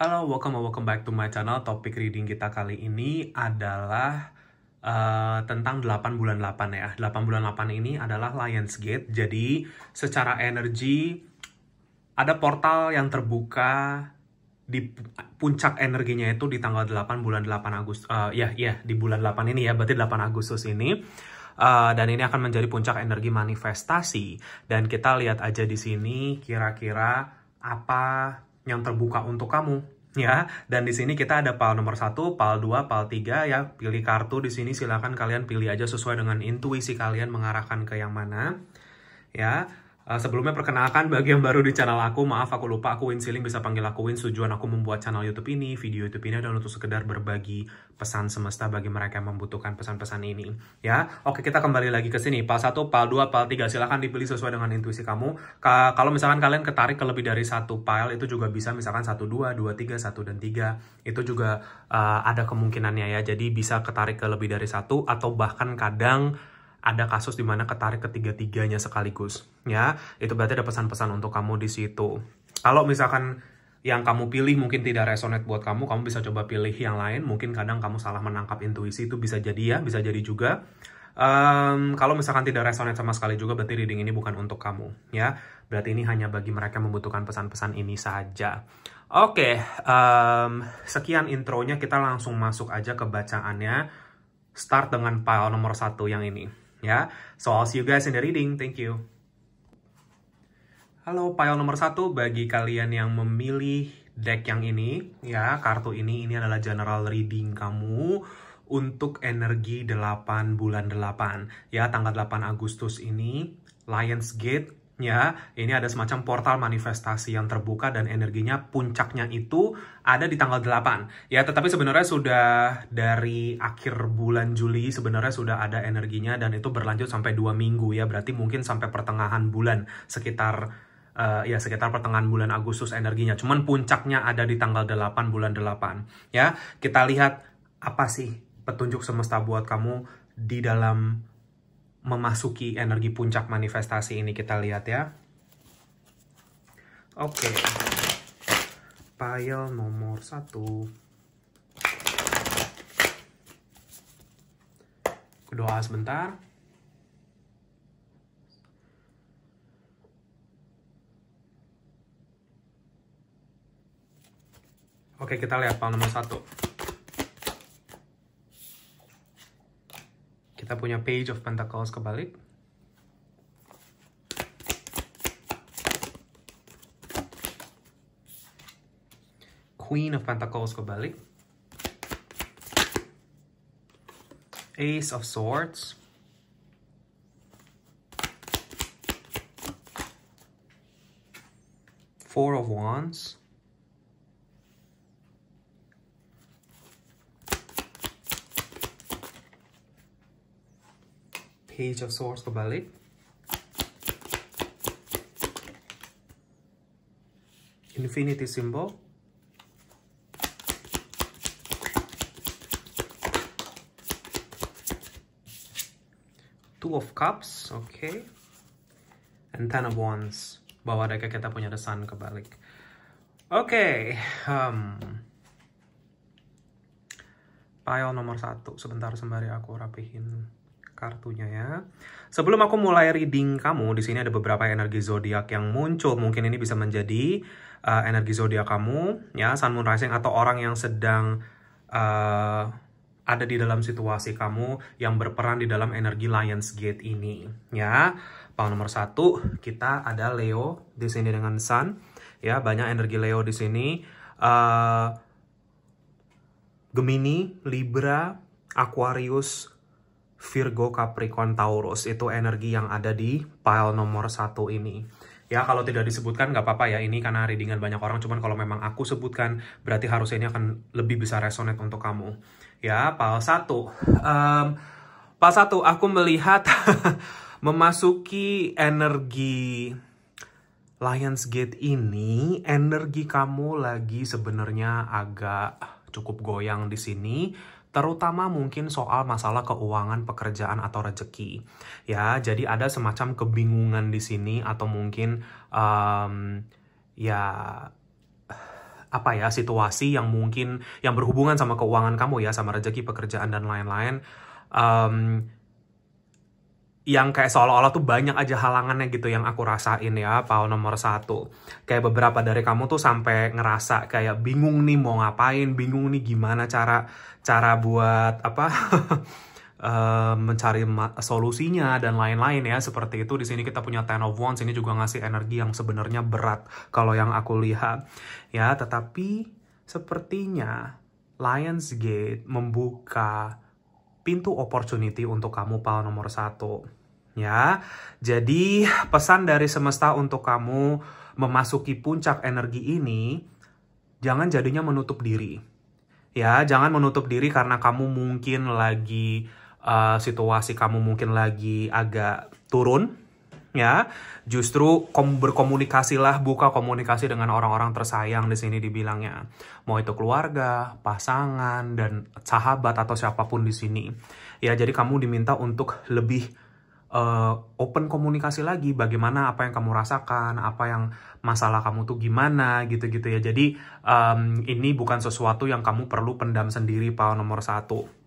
Halo, welcome or welcome back to my channel. Topik reading kita kali ini adalah uh, tentang 8 bulan 8 ya. 8 bulan 8 ini adalah lion's gate Jadi secara energi ada portal yang terbuka di puncak energinya itu di tanggal 8 bulan 8 Agustus. Uh, eh, ya, yeah, ya, yeah, di bulan 8 ini ya, berarti 8 Agustus ini. Uh, dan ini akan menjadi puncak energi manifestasi. Dan kita lihat aja di sini kira-kira apa yang terbuka untuk kamu ya dan di sini kita ada pal nomor satu, pal 2, pal 3 ya pilih kartu di sini silahkan kalian pilih aja sesuai dengan intuisi kalian mengarahkan ke yang mana ya Eh, sebelumnya perkenalkan bagi yang baru di channel aku, maaf aku lupa aku Win Siling bisa panggil aku Win. Tujuan aku membuat channel YouTube ini, video YouTube ini adalah untuk sekedar berbagi pesan semesta bagi mereka yang membutuhkan pesan-pesan ini. Ya, oke kita kembali lagi ke sini. Pal 1, pal 2, pal 3 silahkan dipilih sesuai dengan intuisi kamu. Ka kalau misalkan kalian ketarik ke lebih dari satu pile itu juga bisa misalkan 1, 2, 2, 3, 1, dan 3. Itu juga uh, ada kemungkinannya ya. Jadi bisa ketarik ke lebih dari satu atau bahkan kadang ada kasus di mana ketarik ketiga-tiganya sekaligus ya itu berarti ada pesan-pesan untuk kamu di situ kalau misalkan yang kamu pilih mungkin tidak resonate buat kamu, kamu bisa coba pilih yang lain. Mungkin kadang kamu salah menangkap intuisi itu bisa jadi ya, bisa jadi juga. Um, kalau misalkan tidak resonate sama sekali juga, berarti reading ini bukan untuk kamu, ya. Berarti ini hanya bagi mereka yang membutuhkan pesan-pesan ini saja. Oke, okay, um, sekian intronya. Kita langsung masuk aja ke bacaannya. Start dengan pile nomor satu yang ini. Ya, so I'll see you guys in the reading. Thank you. Halo, pile nomor satu bagi kalian yang memilih deck yang ini, ya, kartu ini, ini adalah general reading kamu untuk energi 8 bulan 8, ya, tanggal 8 Agustus ini, lions gate Ya, ini ada semacam portal manifestasi yang terbuka dan energinya puncaknya itu ada di tanggal 8. Ya, tetapi sebenarnya sudah dari akhir bulan Juli sebenarnya sudah ada energinya dan itu berlanjut sampai dua minggu ya. Berarti mungkin sampai pertengahan bulan sekitar uh, ya sekitar pertengahan bulan Agustus energinya. Cuman puncaknya ada di tanggal 8 bulan 8. Ya, kita lihat apa sih petunjuk semesta buat kamu di dalam memasuki energi puncak manifestasi ini kita lihat ya. Oke. Okay. Pile nomor satu. Doa sebentar. Oke, kita lihat file nomor satu. kita punya page of pentacles kebalik. Queen of Pentacles kebalik. Ace of Swords. Four of Wands. Cage of Swords kebalik. Infinity Symbol. Two of Cups, oke. Okay. And Ten of Wands. Bahwa ada kita punya The Sun kebalik. Oke. Okay. Um, pile nomor satu. Sebentar sembari aku rapihin kartunya ya. Sebelum aku mulai reading kamu, di sini ada beberapa energi zodiak yang muncul. Mungkin ini bisa menjadi uh, energi zodiak kamu, ya, sun moon rising atau orang yang sedang uh, ada di dalam situasi kamu yang berperan di dalam energi Lions Gate ini, ya. Pang nomor satu kita ada Leo di sini dengan Sun, ya banyak energi Leo di sini. Uh, Gemini, Libra, Aquarius, Virgo, Capricorn, Taurus. Itu energi yang ada di pile nomor satu ini. Ya, kalau tidak disebutkan nggak apa-apa ya, ini karena readingan banyak orang, cuman kalau memang aku sebutkan, berarti harusnya ini akan lebih bisa resonate untuk kamu. Ya, pile satu, Um, pal satu. aku melihat memasuki energi Lions Gate ini, energi kamu lagi sebenarnya agak cukup goyang di sini, terutama mungkin soal masalah keuangan, pekerjaan atau rezeki. Ya, jadi ada semacam kebingungan di sini atau mungkin um, ya apa ya situasi yang mungkin yang berhubungan sama keuangan kamu ya, sama rezeki, pekerjaan dan lain-lain. Um, yang kayak seolah-olah tuh banyak aja halangannya gitu yang aku rasain ya pau nomor satu kayak beberapa dari kamu tuh sampai ngerasa kayak bingung nih mau ngapain bingung nih gimana cara cara buat apa eh, mencari solusinya dan lain-lain ya seperti itu di sini kita punya ten of wands ini juga ngasih energi yang sebenarnya berat kalau yang aku lihat ya tetapi sepertinya Lionsgate membuka pintu opportunity untuk kamu pal nomor satu. Ya, jadi pesan dari semesta untuk kamu memasuki puncak energi ini, jangan jadinya menutup diri. Ya, jangan menutup diri karena kamu mungkin lagi uh, situasi kamu mungkin lagi agak turun ya justru kom berkomunikasilah buka komunikasi dengan orang-orang tersayang di sini dibilangnya mau itu keluarga pasangan dan sahabat atau siapapun di sini ya jadi kamu diminta untuk lebih uh, open komunikasi lagi bagaimana apa yang kamu rasakan apa yang masalah kamu tuh gimana gitu-gitu ya jadi um, ini bukan sesuatu yang kamu perlu pendam sendiri pak nomor satu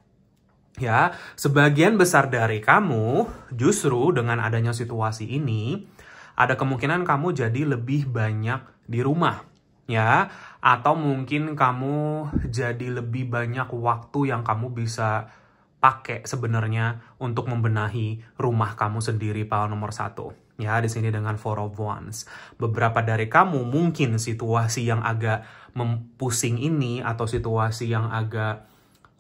Ya, sebagian besar dari kamu justru dengan adanya situasi ini ada kemungkinan kamu jadi lebih banyak di rumah ya atau mungkin kamu jadi lebih banyak waktu yang kamu bisa pakai sebenarnya untuk membenahi rumah kamu sendiri pal nomor satu ya di sini dengan four of wands beberapa dari kamu mungkin situasi yang agak mempusing ini atau situasi yang agak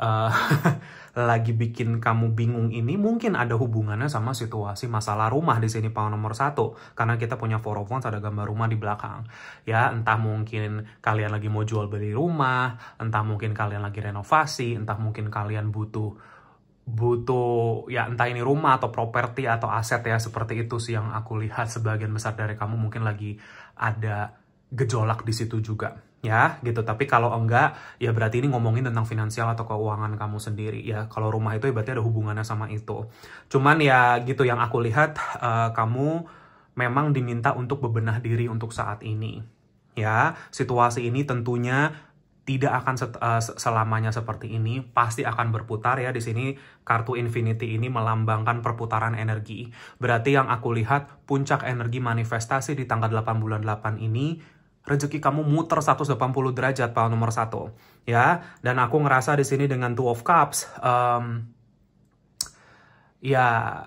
uh, lagi bikin kamu bingung ini mungkin ada hubungannya sama situasi masalah rumah di sini pound nomor satu karena kita punya four of wands ada gambar rumah di belakang ya entah mungkin kalian lagi mau jual beli rumah entah mungkin kalian lagi renovasi entah mungkin kalian butuh butuh ya entah ini rumah atau properti atau aset ya seperti itu sih yang aku lihat sebagian besar dari kamu mungkin lagi ada gejolak di situ juga ya gitu tapi kalau enggak ya berarti ini ngomongin tentang finansial atau keuangan kamu sendiri ya kalau rumah itu ya berarti ada hubungannya sama itu cuman ya gitu yang aku lihat uh, kamu memang diminta untuk bebenah diri untuk saat ini ya situasi ini tentunya tidak akan set, uh, selamanya seperti ini, pasti akan berputar ya. Di sini kartu infinity ini melambangkan perputaran energi. Berarti yang aku lihat puncak energi manifestasi di tanggal 8 bulan 8 ini rezeki kamu muter 180 derajat pal nomor satu ya dan aku ngerasa di sini dengan two of cups um, ya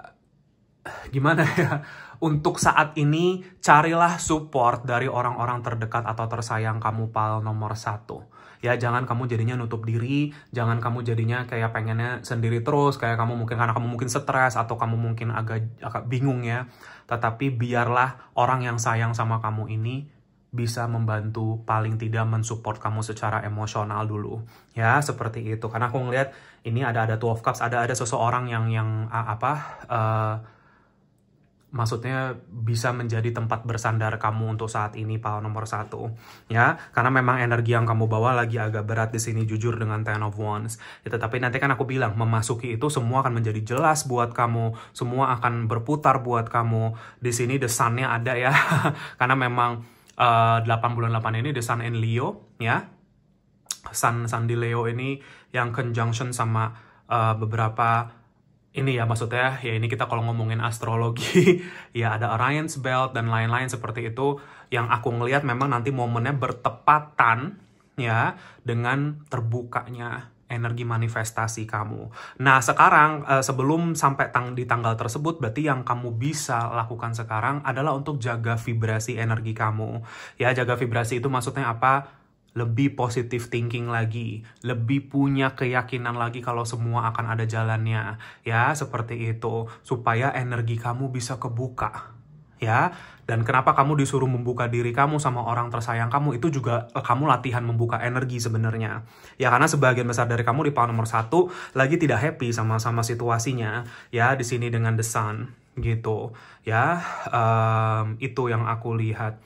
gimana ya untuk saat ini carilah support dari orang-orang terdekat atau tersayang kamu pal nomor satu ya jangan kamu jadinya nutup diri jangan kamu jadinya kayak pengennya sendiri terus kayak kamu mungkin karena kamu mungkin stres atau kamu mungkin agak agak bingung ya tetapi biarlah orang yang sayang sama kamu ini bisa membantu paling tidak mensupport kamu secara emosional dulu ya seperti itu karena aku ngelihat ini ada ada two of cups ada ada seseorang yang yang apa uh, maksudnya bisa menjadi tempat bersandar kamu untuk saat ini pal nomor satu ya karena memang energi yang kamu bawa lagi agak berat di sini jujur dengan ten of wands ya, tetapi nanti kan aku bilang memasuki itu semua akan menjadi jelas buat kamu semua akan berputar buat kamu di sini desannya ada ya karena memang uh, eh, 8 bulan 8 ini The Sun and Leo ya. Sun Sun di Leo ini yang conjunction sama uh, beberapa ini ya maksudnya ya ini kita kalau ngomongin astrologi ya ada Orion's Belt dan lain-lain seperti itu yang aku ngelihat memang nanti momennya bertepatan ya dengan terbukanya energi manifestasi kamu. Nah, sekarang eh, sebelum sampai tang di tanggal tersebut berarti yang kamu bisa lakukan sekarang adalah untuk jaga vibrasi energi kamu. Ya, jaga vibrasi itu maksudnya apa? lebih positif thinking lagi, lebih punya keyakinan lagi kalau semua akan ada jalannya, ya seperti itu supaya energi kamu bisa kebuka, ya dan kenapa kamu disuruh membuka diri kamu sama orang tersayang kamu itu juga eh, kamu latihan membuka energi sebenarnya ya karena sebagian besar dari kamu di pangkat nomor satu lagi tidak happy sama sama situasinya ya di sini dengan the sun gitu ya um, itu yang aku lihat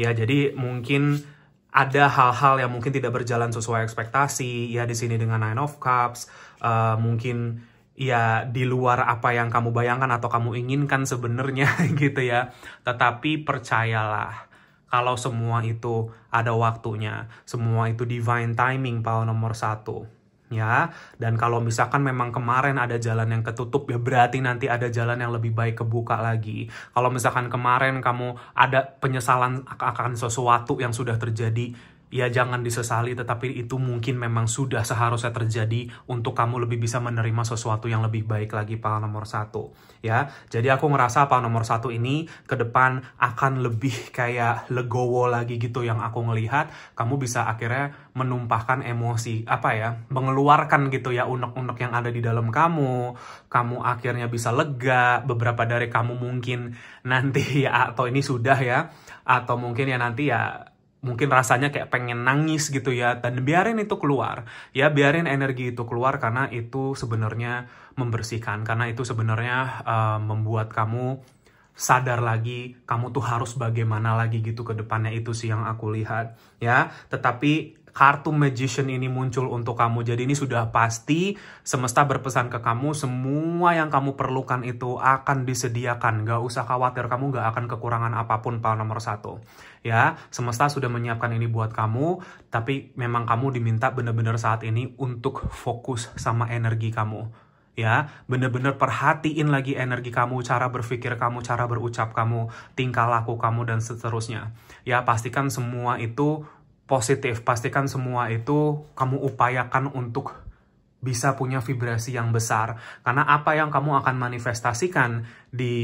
ya jadi mungkin ada hal-hal yang mungkin tidak berjalan sesuai ekspektasi ya di sini dengan nine of cups uh, mungkin ya di luar apa yang kamu bayangkan atau kamu inginkan sebenarnya gitu ya. Tetapi percayalah kalau semua itu ada waktunya, semua itu divine timing pau nomor satu. Ya, dan kalau misalkan memang kemarin ada jalan yang ketutup, ya berarti nanti ada jalan yang lebih baik kebuka lagi. Kalau misalkan kemarin kamu ada penyesalan akan sesuatu yang sudah terjadi, ya jangan disesali tetapi itu mungkin memang sudah seharusnya terjadi untuk kamu lebih bisa menerima sesuatu yang lebih baik lagi pal nomor satu ya jadi aku ngerasa pal nomor satu ini ke depan akan lebih kayak legowo lagi gitu yang aku ngelihat kamu bisa akhirnya menumpahkan emosi apa ya mengeluarkan gitu ya unek-unek yang ada di dalam kamu kamu akhirnya bisa lega beberapa dari kamu mungkin nanti ya atau ini sudah ya atau mungkin ya nanti ya mungkin rasanya kayak pengen nangis gitu ya dan biarin itu keluar ya biarin energi itu keluar karena itu sebenarnya membersihkan karena itu sebenarnya uh, membuat kamu sadar lagi kamu tuh harus bagaimana lagi gitu ke depannya itu sih yang aku lihat ya tetapi kartu magician ini muncul untuk kamu jadi ini sudah pasti semesta berpesan ke kamu semua yang kamu perlukan itu akan disediakan gak usah khawatir kamu gak akan kekurangan apapun pal nomor satu ya semesta sudah menyiapkan ini buat kamu tapi memang kamu diminta benar-benar saat ini untuk fokus sama energi kamu ya bener-bener perhatiin lagi energi kamu cara berpikir kamu cara berucap kamu tingkah laku kamu dan seterusnya ya pastikan semua itu positif pastikan semua itu kamu upayakan untuk bisa punya vibrasi yang besar karena apa yang kamu akan manifestasikan di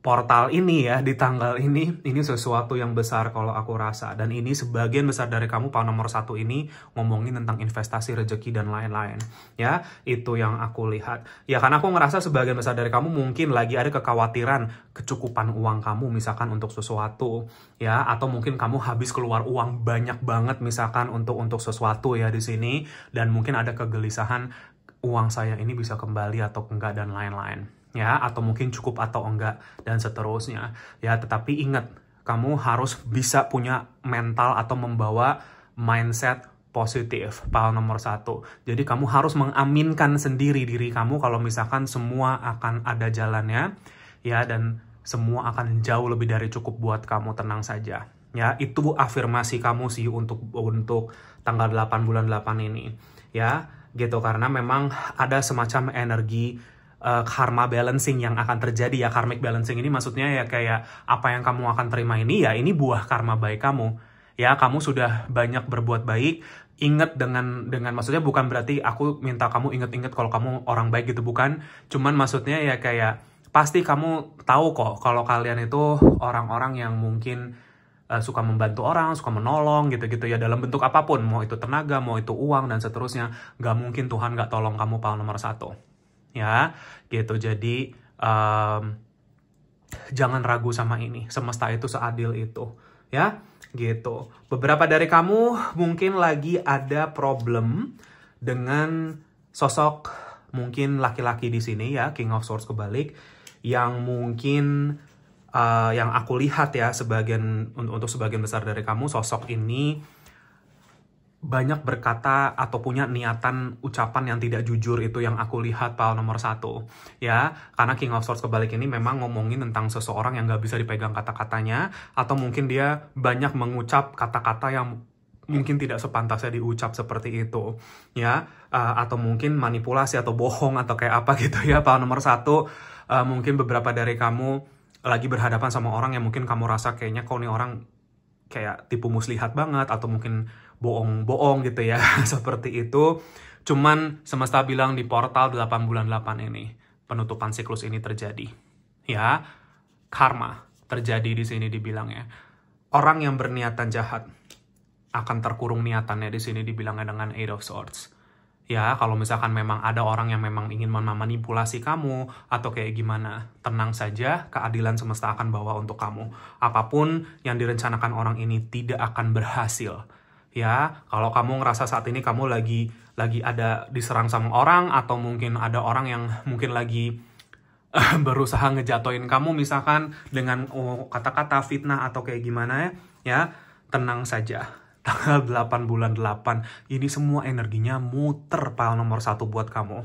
portal ini ya di tanggal ini ini sesuatu yang besar kalau aku rasa dan ini sebagian besar dari kamu pak nomor satu ini ngomongin tentang investasi rezeki dan lain-lain ya itu yang aku lihat ya karena aku ngerasa sebagian besar dari kamu mungkin lagi ada kekhawatiran kecukupan uang kamu misalkan untuk sesuatu ya atau mungkin kamu habis keluar uang banyak banget misalkan untuk untuk sesuatu ya di sini dan mungkin ada kegelisahan uang saya ini bisa kembali atau enggak dan lain-lain ya atau mungkin cukup atau enggak dan seterusnya ya tetapi ingat kamu harus bisa punya mental atau membawa mindset positif pal nomor satu jadi kamu harus mengaminkan sendiri diri kamu kalau misalkan semua akan ada jalannya ya dan semua akan jauh lebih dari cukup buat kamu tenang saja ya itu afirmasi kamu sih untuk untuk tanggal 8 bulan 8 ini ya gitu karena memang ada semacam energi uh, karma balancing yang akan terjadi ya karmic balancing ini maksudnya ya kayak apa yang kamu akan terima ini ya ini buah karma baik kamu ya kamu sudah banyak berbuat baik ingat dengan dengan maksudnya bukan berarti aku minta kamu inget-inget kalau kamu orang baik gitu bukan cuman maksudnya ya kayak pasti kamu tahu kok kalau kalian itu orang-orang yang mungkin uh, suka membantu orang suka menolong gitu-gitu ya dalam bentuk apapun mau itu tenaga mau itu uang dan seterusnya nggak mungkin Tuhan nggak tolong kamu pal nomor satu ya gitu jadi um, jangan ragu sama ini semesta itu seadil itu ya gitu beberapa dari kamu mungkin lagi ada problem dengan sosok mungkin laki-laki di sini ya King of Swords kebalik yang mungkin uh, yang aku lihat ya sebagian untuk sebagian besar dari kamu sosok ini banyak berkata atau punya niatan ucapan yang tidak jujur itu yang aku lihat pal nomor satu ya karena King of Swords kebalik ini memang ngomongin tentang seseorang yang nggak bisa dipegang kata-katanya atau mungkin dia banyak mengucap kata-kata yang mungkin tidak sepantasnya diucap seperti itu ya uh, atau mungkin manipulasi atau bohong atau kayak apa gitu ya pal nomor satu uh, mungkin beberapa dari kamu lagi berhadapan sama orang yang mungkin kamu rasa kayaknya kau nih orang kayak tipu muslihat banget atau mungkin bohong-bohong gitu ya seperti itu cuman semesta bilang di portal 8 bulan 8 ini penutupan siklus ini terjadi ya karma terjadi di sini dibilangnya orang yang berniatan jahat akan terkurung niatannya di sini dibilangnya dengan eight of swords ya kalau misalkan memang ada orang yang memang ingin memanipulasi kamu atau kayak gimana tenang saja keadilan semesta akan bawa untuk kamu apapun yang direncanakan orang ini tidak akan berhasil ya kalau kamu ngerasa saat ini kamu lagi lagi ada diserang sama orang atau mungkin ada orang yang mungkin lagi eh, berusaha ngejatoin kamu misalkan dengan oh, kata-kata oh, fitnah atau kayak gimana ya ya tenang saja tanggal 8 bulan 8 ini semua energinya muter pal nomor satu buat kamu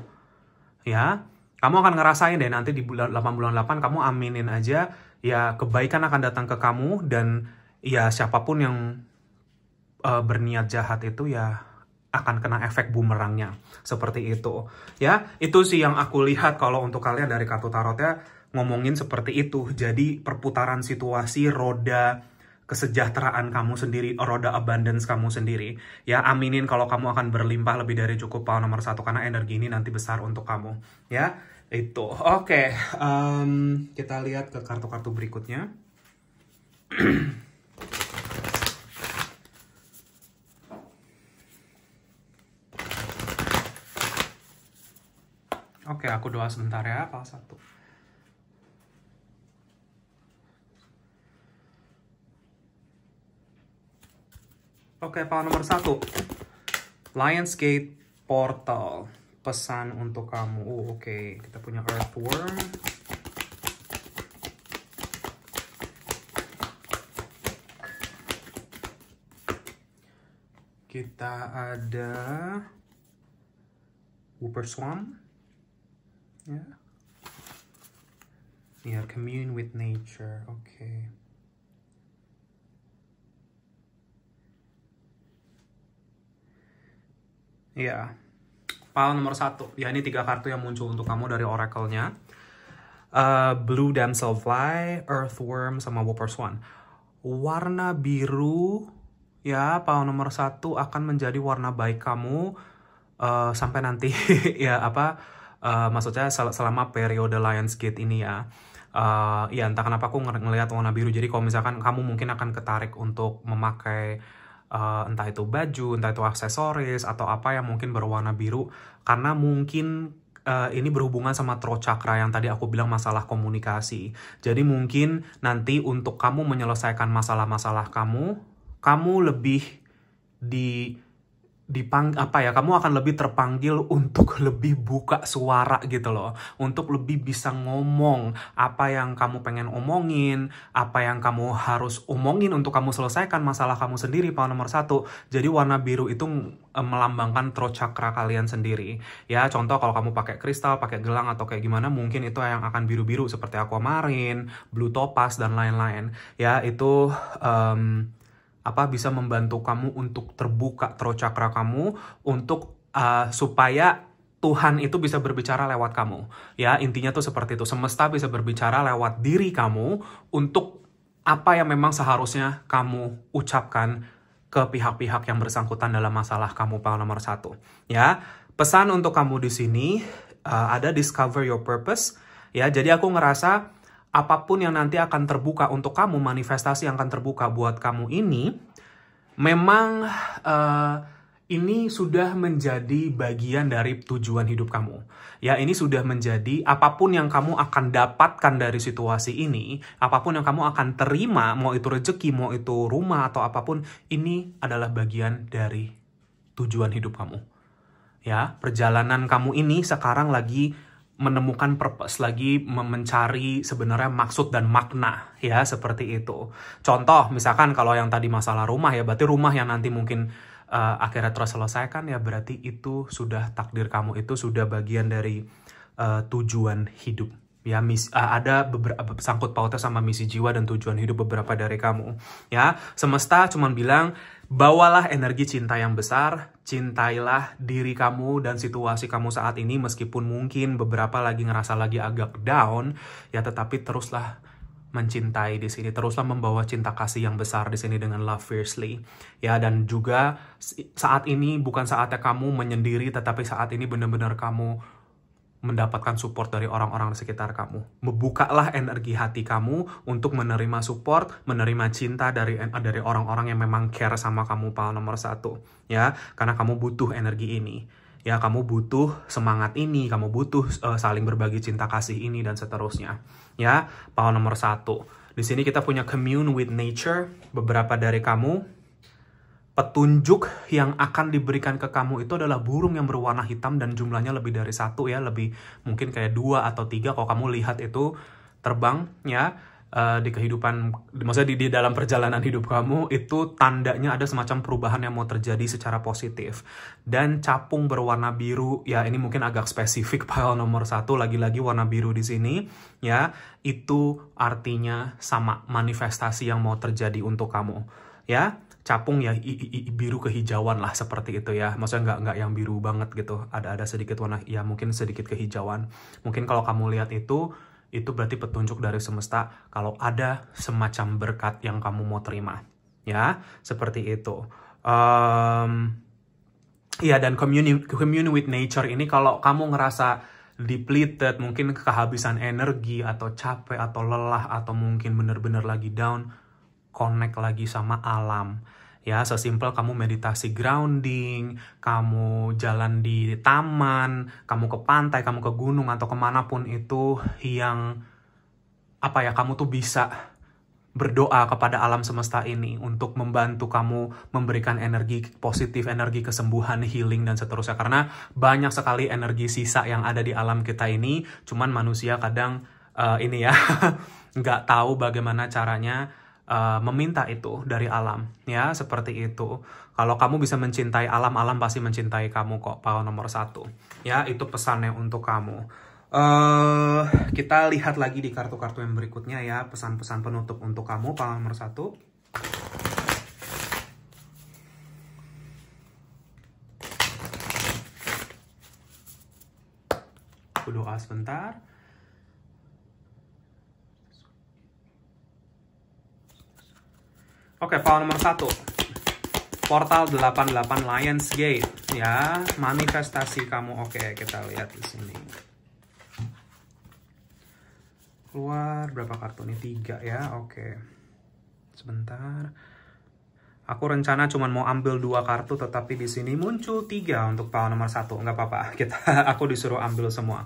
ya kamu akan ngerasain deh nanti di bulan 8 bulan 8 kamu aminin aja ya kebaikan akan datang ke kamu dan ya siapapun yang uh, berniat jahat itu ya akan kena efek bumerangnya seperti itu ya itu sih yang aku lihat kalau untuk kalian dari kartu tarotnya ngomongin seperti itu jadi perputaran situasi roda kesejahteraan kamu sendiri roda abundance kamu sendiri ya aminin kalau kamu akan berlimpah lebih dari cukup pau nomor satu karena energi ini nanti besar untuk kamu ya itu oke okay. um, kita lihat ke kartu-kartu berikutnya Oke, aku doa sebentar ya, Pak satu. Oke, Pak nomor satu. Lionsgate Portal. Pesan untuk kamu. Oh, oke. Kita punya Earthworm. Kita ada Whooper Swamp. Yeah. Ya. Yeah, commune with nature. Okay. Ya. pal nomor satu. Ya, ini tiga kartu yang muncul untuk kamu dari oracle-nya. Uh, Blue Damselfly, Earthworm, sama Whopper Swan. Warna biru, ya, pal nomor satu akan menjadi warna baik kamu uh, sampai nanti, ya, apa, uh, maksudnya sel selama periode Lionsgate ini ya uh, ya entah kenapa aku ng ngelihat warna biru jadi kalau misalkan kamu mungkin akan ketarik untuk memakai uh, entah itu baju entah itu aksesoris atau apa yang mungkin berwarna biru karena mungkin uh, ini berhubungan sama tro chakra yang tadi aku bilang masalah komunikasi. Jadi mungkin nanti untuk kamu menyelesaikan masalah-masalah kamu, kamu lebih di dipang apa ya kamu akan lebih terpanggil untuk lebih buka suara gitu loh untuk lebih bisa ngomong apa yang kamu pengen omongin apa yang kamu harus omongin untuk kamu selesaikan masalah kamu sendiri poin nomor satu jadi warna biru itu eh, melambangkan trocakra kalian sendiri ya contoh kalau kamu pakai kristal pakai gelang atau kayak gimana mungkin itu yang akan biru biru seperti aquamarine blue topaz dan lain-lain ya itu um, apa bisa membantu kamu untuk terbuka terocakra kamu untuk uh, supaya Tuhan itu bisa berbicara lewat kamu. Ya, intinya tuh seperti itu. Semesta bisa berbicara lewat diri kamu untuk apa yang memang seharusnya kamu ucapkan ke pihak-pihak yang bersangkutan dalam masalah kamu paling nomor satu. Ya, pesan untuk kamu di sini uh, ada discover your purpose. Ya, jadi aku ngerasa apapun yang nanti akan terbuka untuk kamu, manifestasi yang akan terbuka buat kamu ini, memang uh, ini sudah menjadi bagian dari tujuan hidup kamu. Ya, ini sudah menjadi apapun yang kamu akan dapatkan dari situasi ini, apapun yang kamu akan terima, mau itu rezeki, mau itu rumah, atau apapun, ini adalah bagian dari tujuan hidup kamu. Ya, perjalanan kamu ini sekarang lagi menemukan purpose lagi mencari sebenarnya maksud dan makna ya seperti itu. Contoh misalkan kalau yang tadi masalah rumah ya berarti rumah yang nanti mungkin uh, akhirnya selesaikan ya berarti itu sudah takdir kamu itu sudah bagian dari uh, tujuan hidup ya mis uh, ada beberapa sangkut pautnya sama misi jiwa dan tujuan hidup beberapa dari kamu ya semesta cuman bilang Bawalah energi cinta yang besar, cintailah diri kamu dan situasi kamu saat ini meskipun mungkin beberapa lagi ngerasa lagi agak down, ya tetapi teruslah mencintai di sini, teruslah membawa cinta kasih yang besar di sini dengan love fiercely. Ya dan juga saat ini bukan saatnya kamu menyendiri tetapi saat ini benar-benar kamu mendapatkan support dari orang-orang di sekitar kamu. Membukalah energi hati kamu untuk menerima support, menerima cinta dari eh, dari orang-orang yang memang care sama kamu pal nomor satu, ya. Karena kamu butuh energi ini. Ya, kamu butuh semangat ini, kamu butuh uh, saling berbagi cinta kasih ini dan seterusnya. Ya, pal nomor satu. Di sini kita punya commune with nature. Beberapa dari kamu petunjuk yang akan diberikan ke kamu itu adalah burung yang berwarna hitam dan jumlahnya lebih dari satu ya lebih mungkin kayak dua atau tiga kalau kamu lihat itu terbang ya uh, eh, di kehidupan maksudnya di, di dalam perjalanan hidup kamu itu tandanya ada semacam perubahan yang mau terjadi secara positif dan capung berwarna biru ya ini mungkin agak spesifik pile nomor satu lagi-lagi warna biru di sini ya itu artinya sama manifestasi yang mau terjadi untuk kamu ya capung ya i, i, i, biru kehijauan lah seperti itu ya maksudnya nggak nggak yang biru banget gitu ada ada sedikit warna ya mungkin sedikit kehijauan mungkin kalau kamu lihat itu itu berarti petunjuk dari semesta kalau ada semacam berkat yang kamu mau terima ya seperti itu um, ya dan communi- with nature ini kalau kamu ngerasa depleted mungkin kehabisan energi atau capek atau lelah atau mungkin bener-bener lagi down connect lagi sama alam. Ya, sesimpel kamu meditasi grounding, kamu jalan di taman, kamu ke pantai, kamu ke gunung, atau kemanapun itu yang apa ya, kamu tuh bisa berdoa kepada alam semesta ini untuk membantu kamu memberikan energi positif, energi kesembuhan, healing, dan seterusnya. Karena banyak sekali energi sisa yang ada di alam kita ini, cuman manusia kadang uh, ini ya, nggak tahu bagaimana caranya uh, meminta itu dari alam ya seperti itu kalau kamu bisa mencintai alam alam pasti mencintai kamu kok pak nomor satu ya itu pesannya untuk kamu uh, kita lihat lagi di kartu-kartu yang berikutnya ya pesan-pesan penutup untuk kamu pak nomor satu doa sebentar. Oke, file nomor satu. Portal 88 Gate, Ya, manifestasi kamu. Oke, kita lihat di sini. Keluar berapa kartu ini? Tiga ya, oke. Sebentar. Aku rencana cuman mau ambil dua kartu, tetapi di sini muncul tiga untuk file nomor satu. Enggak apa-apa, kita aku disuruh ambil semua.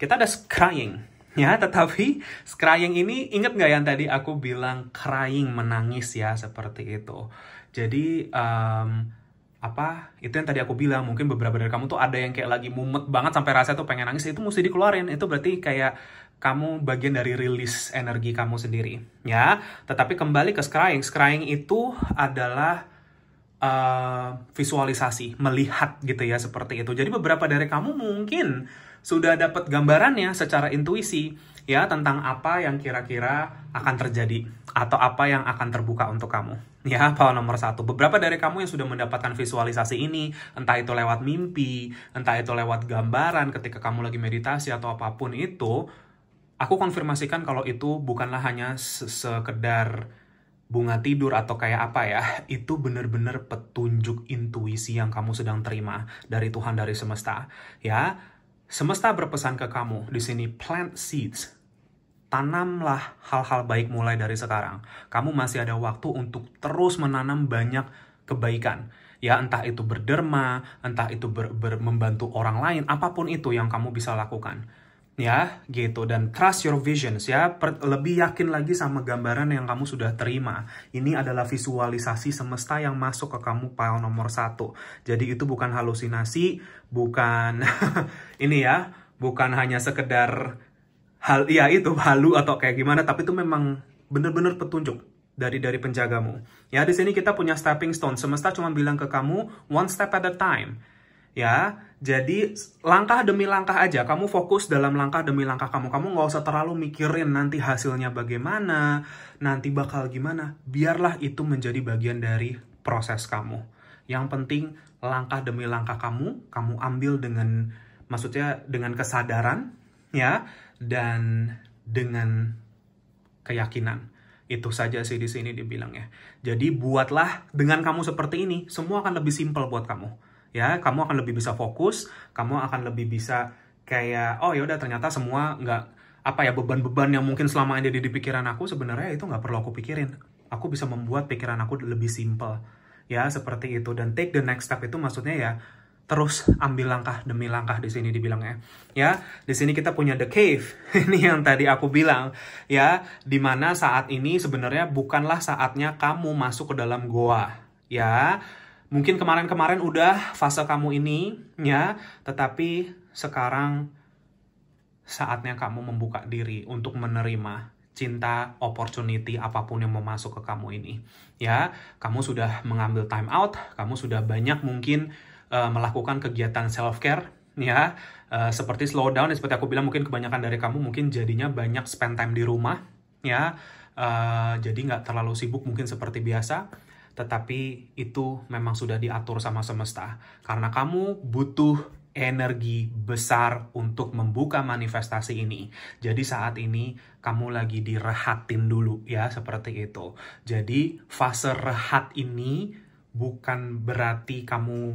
Kita ada scrying ya tetapi crying ini inget nggak yang tadi aku bilang crying menangis ya seperti itu jadi um, apa itu yang tadi aku bilang mungkin beberapa dari kamu tuh ada yang kayak lagi mumet banget sampai rasa tuh pengen nangis itu mesti dikeluarin itu berarti kayak kamu bagian dari rilis energi kamu sendiri ya tetapi kembali ke scrying scrying itu adalah uh, visualisasi melihat gitu ya seperti itu jadi beberapa dari kamu mungkin sudah dapat gambarannya secara intuisi ya tentang apa yang kira-kira akan terjadi atau apa yang akan terbuka untuk kamu. Ya, poin nomor satu. Beberapa dari kamu yang sudah mendapatkan visualisasi ini, entah itu lewat mimpi, entah itu lewat gambaran ketika kamu lagi meditasi atau apapun itu, aku konfirmasikan kalau itu bukanlah hanya sekedar bunga tidur atau kayak apa ya, itu benar-benar petunjuk intuisi yang kamu sedang terima dari Tuhan dari semesta. Ya, Semesta berpesan ke kamu, di sini plant seeds. Tanamlah hal-hal baik mulai dari sekarang. Kamu masih ada waktu untuk terus menanam banyak kebaikan. Ya, entah itu berderma, entah itu ber, ber, membantu orang lain, apapun itu yang kamu bisa lakukan ya gitu dan trust your visions ya per, lebih yakin lagi sama gambaran yang kamu sudah terima ini adalah visualisasi semesta yang masuk ke kamu file nomor satu jadi itu bukan halusinasi bukan ini ya bukan hanya sekedar hal ya itu halu atau kayak gimana tapi itu memang benar-benar petunjuk dari dari penjagamu ya di sini kita punya stepping stone semesta cuma bilang ke kamu one step at a time ya. Jadi langkah demi langkah aja, kamu fokus dalam langkah demi langkah kamu. Kamu nggak usah terlalu mikirin nanti hasilnya bagaimana, nanti bakal gimana. Biarlah itu menjadi bagian dari proses kamu. Yang penting langkah demi langkah kamu, kamu ambil dengan maksudnya dengan kesadaran ya dan dengan keyakinan. Itu saja sih di sini dibilang ya. Jadi buatlah dengan kamu seperti ini, semua akan lebih simpel buat kamu ya kamu akan lebih bisa fokus kamu akan lebih bisa kayak oh ya udah ternyata semua nggak apa ya beban-beban yang mungkin selama ini ada di pikiran aku sebenarnya itu nggak perlu aku pikirin aku bisa membuat pikiran aku lebih simple ya seperti itu dan take the next step itu maksudnya ya terus ambil langkah demi langkah di sini dibilang ya ya di sini kita punya the cave ini yang tadi aku bilang ya dimana saat ini sebenarnya bukanlah saatnya kamu masuk ke dalam goa ya Mungkin kemarin-kemarin udah fase kamu ini, ya, tetapi sekarang saatnya kamu membuka diri untuk menerima cinta, opportunity, apapun yang mau masuk ke kamu ini. Ya, kamu sudah mengambil time out, kamu sudah banyak mungkin uh, melakukan kegiatan self-care, ya, uh, seperti slow down, seperti aku bilang mungkin kebanyakan dari kamu mungkin jadinya banyak spend time di rumah, ya, uh, jadi nggak terlalu sibuk mungkin seperti biasa tetapi itu memang sudah diatur sama semesta. Karena kamu butuh energi besar untuk membuka manifestasi ini. Jadi saat ini kamu lagi direhatin dulu ya seperti itu. Jadi fase rehat ini bukan berarti kamu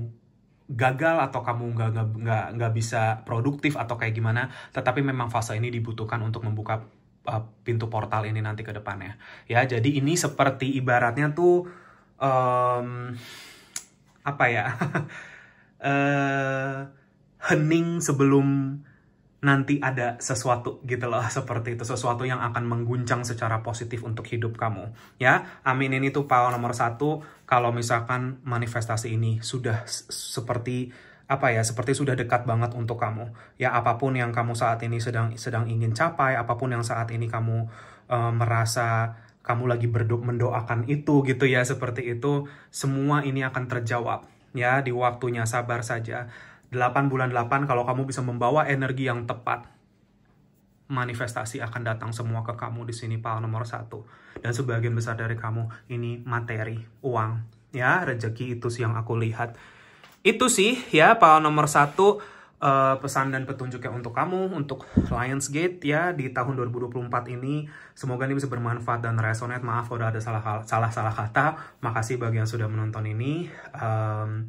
gagal atau kamu nggak nggak nggak bisa produktif atau kayak gimana, tetapi memang fase ini dibutuhkan untuk membuka uh, pintu portal ini nanti ke depannya. Ya, jadi ini seperti ibaratnya tuh um, apa ya uh, hening sebelum nanti ada sesuatu gitu loh seperti itu sesuatu yang akan mengguncang secara positif untuk hidup kamu ya amin ini tuh nomor satu kalau misalkan manifestasi ini sudah seperti apa ya seperti sudah dekat banget untuk kamu ya apapun yang kamu saat ini sedang sedang ingin capai apapun yang saat ini kamu uh, merasa kamu lagi berdoa mendoakan itu gitu ya seperti itu semua ini akan terjawab ya di waktunya sabar saja 8 bulan 8 kalau kamu bisa membawa energi yang tepat manifestasi akan datang semua ke kamu di sini pal nomor satu dan sebagian besar dari kamu ini materi uang ya rezeki itu sih yang aku lihat itu sih ya pal nomor satu uh, pesan dan petunjuknya untuk kamu, untuk Lionsgate ya di tahun 2024 ini. Semoga ini bisa bermanfaat dan resonate. Maaf kalau ada salah salah salah kata. Makasih bagi yang sudah menonton ini. Um,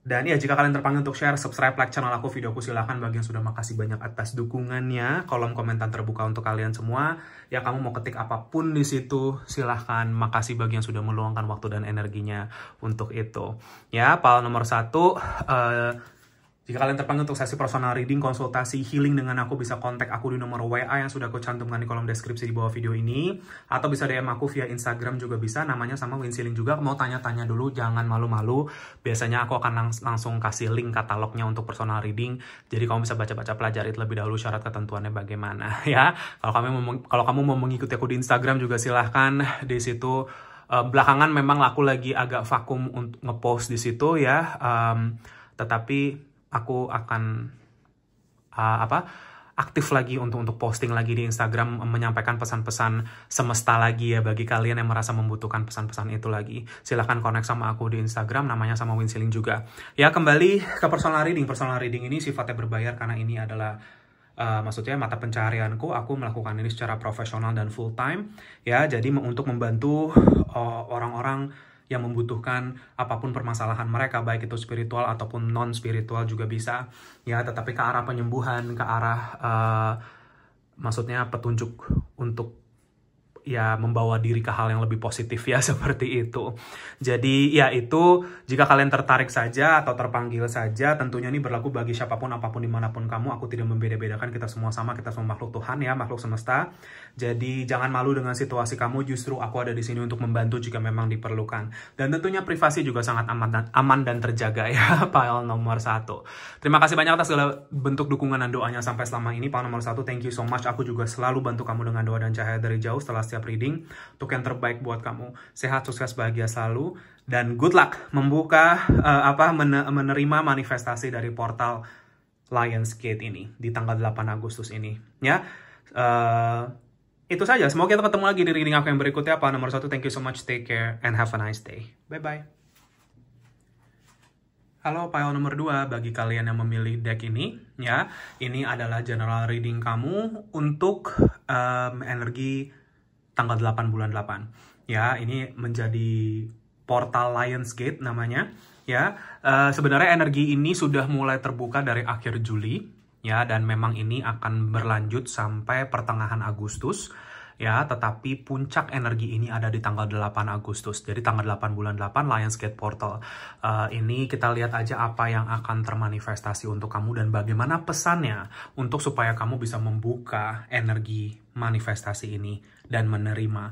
dan ya jika kalian terpanggil untuk share, subscribe, like channel aku, videoku silahkan bagi yang sudah makasih banyak atas dukungannya. Kolom komentar terbuka untuk kalian semua. Ya kamu mau ketik apapun di situ, silahkan. Makasih bagi yang sudah meluangkan waktu dan energinya untuk itu. Ya, pal nomor satu, uh, jika kalian terpanggil untuk sesi personal reading, konsultasi, healing dengan aku bisa kontak aku di nomor WA yang sudah aku cantumkan di kolom deskripsi di bawah video ini. Atau bisa DM aku via Instagram juga bisa, namanya sama Winsiling juga. Mau tanya-tanya dulu, jangan malu-malu. Biasanya aku akan lang langsung kasih link katalognya untuk personal reading. Jadi kamu bisa baca-baca pelajari terlebih dahulu syarat ketentuannya bagaimana ya. Kalau kamu mau, kalau kamu mau mengikuti aku di Instagram juga silahkan di situ. Eh, belakangan memang aku lagi agak vakum untuk ngepost di situ ya. Um, tetapi aku akan uh, apa aktif lagi untuk untuk posting lagi di Instagram menyampaikan pesan-pesan semesta lagi ya bagi kalian yang merasa membutuhkan pesan-pesan itu lagi. Silahkan connect sama aku di Instagram namanya sama Winsiling juga. Ya kembali ke personal reading. Personal reading ini sifatnya berbayar karena ini adalah Uh, maksudnya mata pencarianku aku melakukan ini secara profesional dan full time ya jadi untuk membantu orang-orang uh, orang -orang yang membutuhkan apapun permasalahan mereka baik itu spiritual ataupun non spiritual juga bisa ya tetapi ke arah penyembuhan ke arah uh, maksudnya petunjuk untuk ya membawa diri ke hal yang lebih positif ya seperti itu. Jadi ya itu jika kalian tertarik saja atau terpanggil saja tentunya ini berlaku bagi siapapun apapun dimanapun kamu aku tidak membeda-bedakan kita semua sama kita semua makhluk Tuhan ya makhluk semesta. Jadi jangan malu dengan situasi kamu justru aku ada di sini untuk membantu jika memang diperlukan. Dan tentunya privasi juga sangat aman dan, aman dan terjaga ya file nomor satu. Terima kasih banyak atas segala bentuk dukungan dan doanya sampai selama ini file nomor satu thank you so much aku juga selalu bantu kamu dengan doa dan cahaya dari jauh setelah setiap reading untuk yang terbaik buat kamu. Sehat, sukses, bahagia selalu dan good luck membuka uh, apa menerima manifestasi dari portal Lionsgate ini di tanggal 8 Agustus ini ya. Uh, itu saja. Semoga kita ketemu lagi di reading aku yang berikutnya apa nomor satu. Thank you so much. Take care and have a nice day. Bye bye. Halo pile nomor 2 bagi kalian yang memilih deck ini ya. Ini adalah general reading kamu untuk um, energi tanggal 8 bulan 8. Ya, ini menjadi portal Lionsgate namanya. Ya, uh, sebenarnya energi ini sudah mulai terbuka dari akhir Juli ya dan memang ini akan berlanjut sampai pertengahan Agustus ya tetapi puncak energi ini ada di tanggal 8 Agustus jadi tanggal 8 bulan 8 Lionsgate Portal uh, ini kita lihat aja apa yang akan termanifestasi untuk kamu dan bagaimana pesannya untuk supaya kamu bisa membuka energi manifestasi ini dan menerima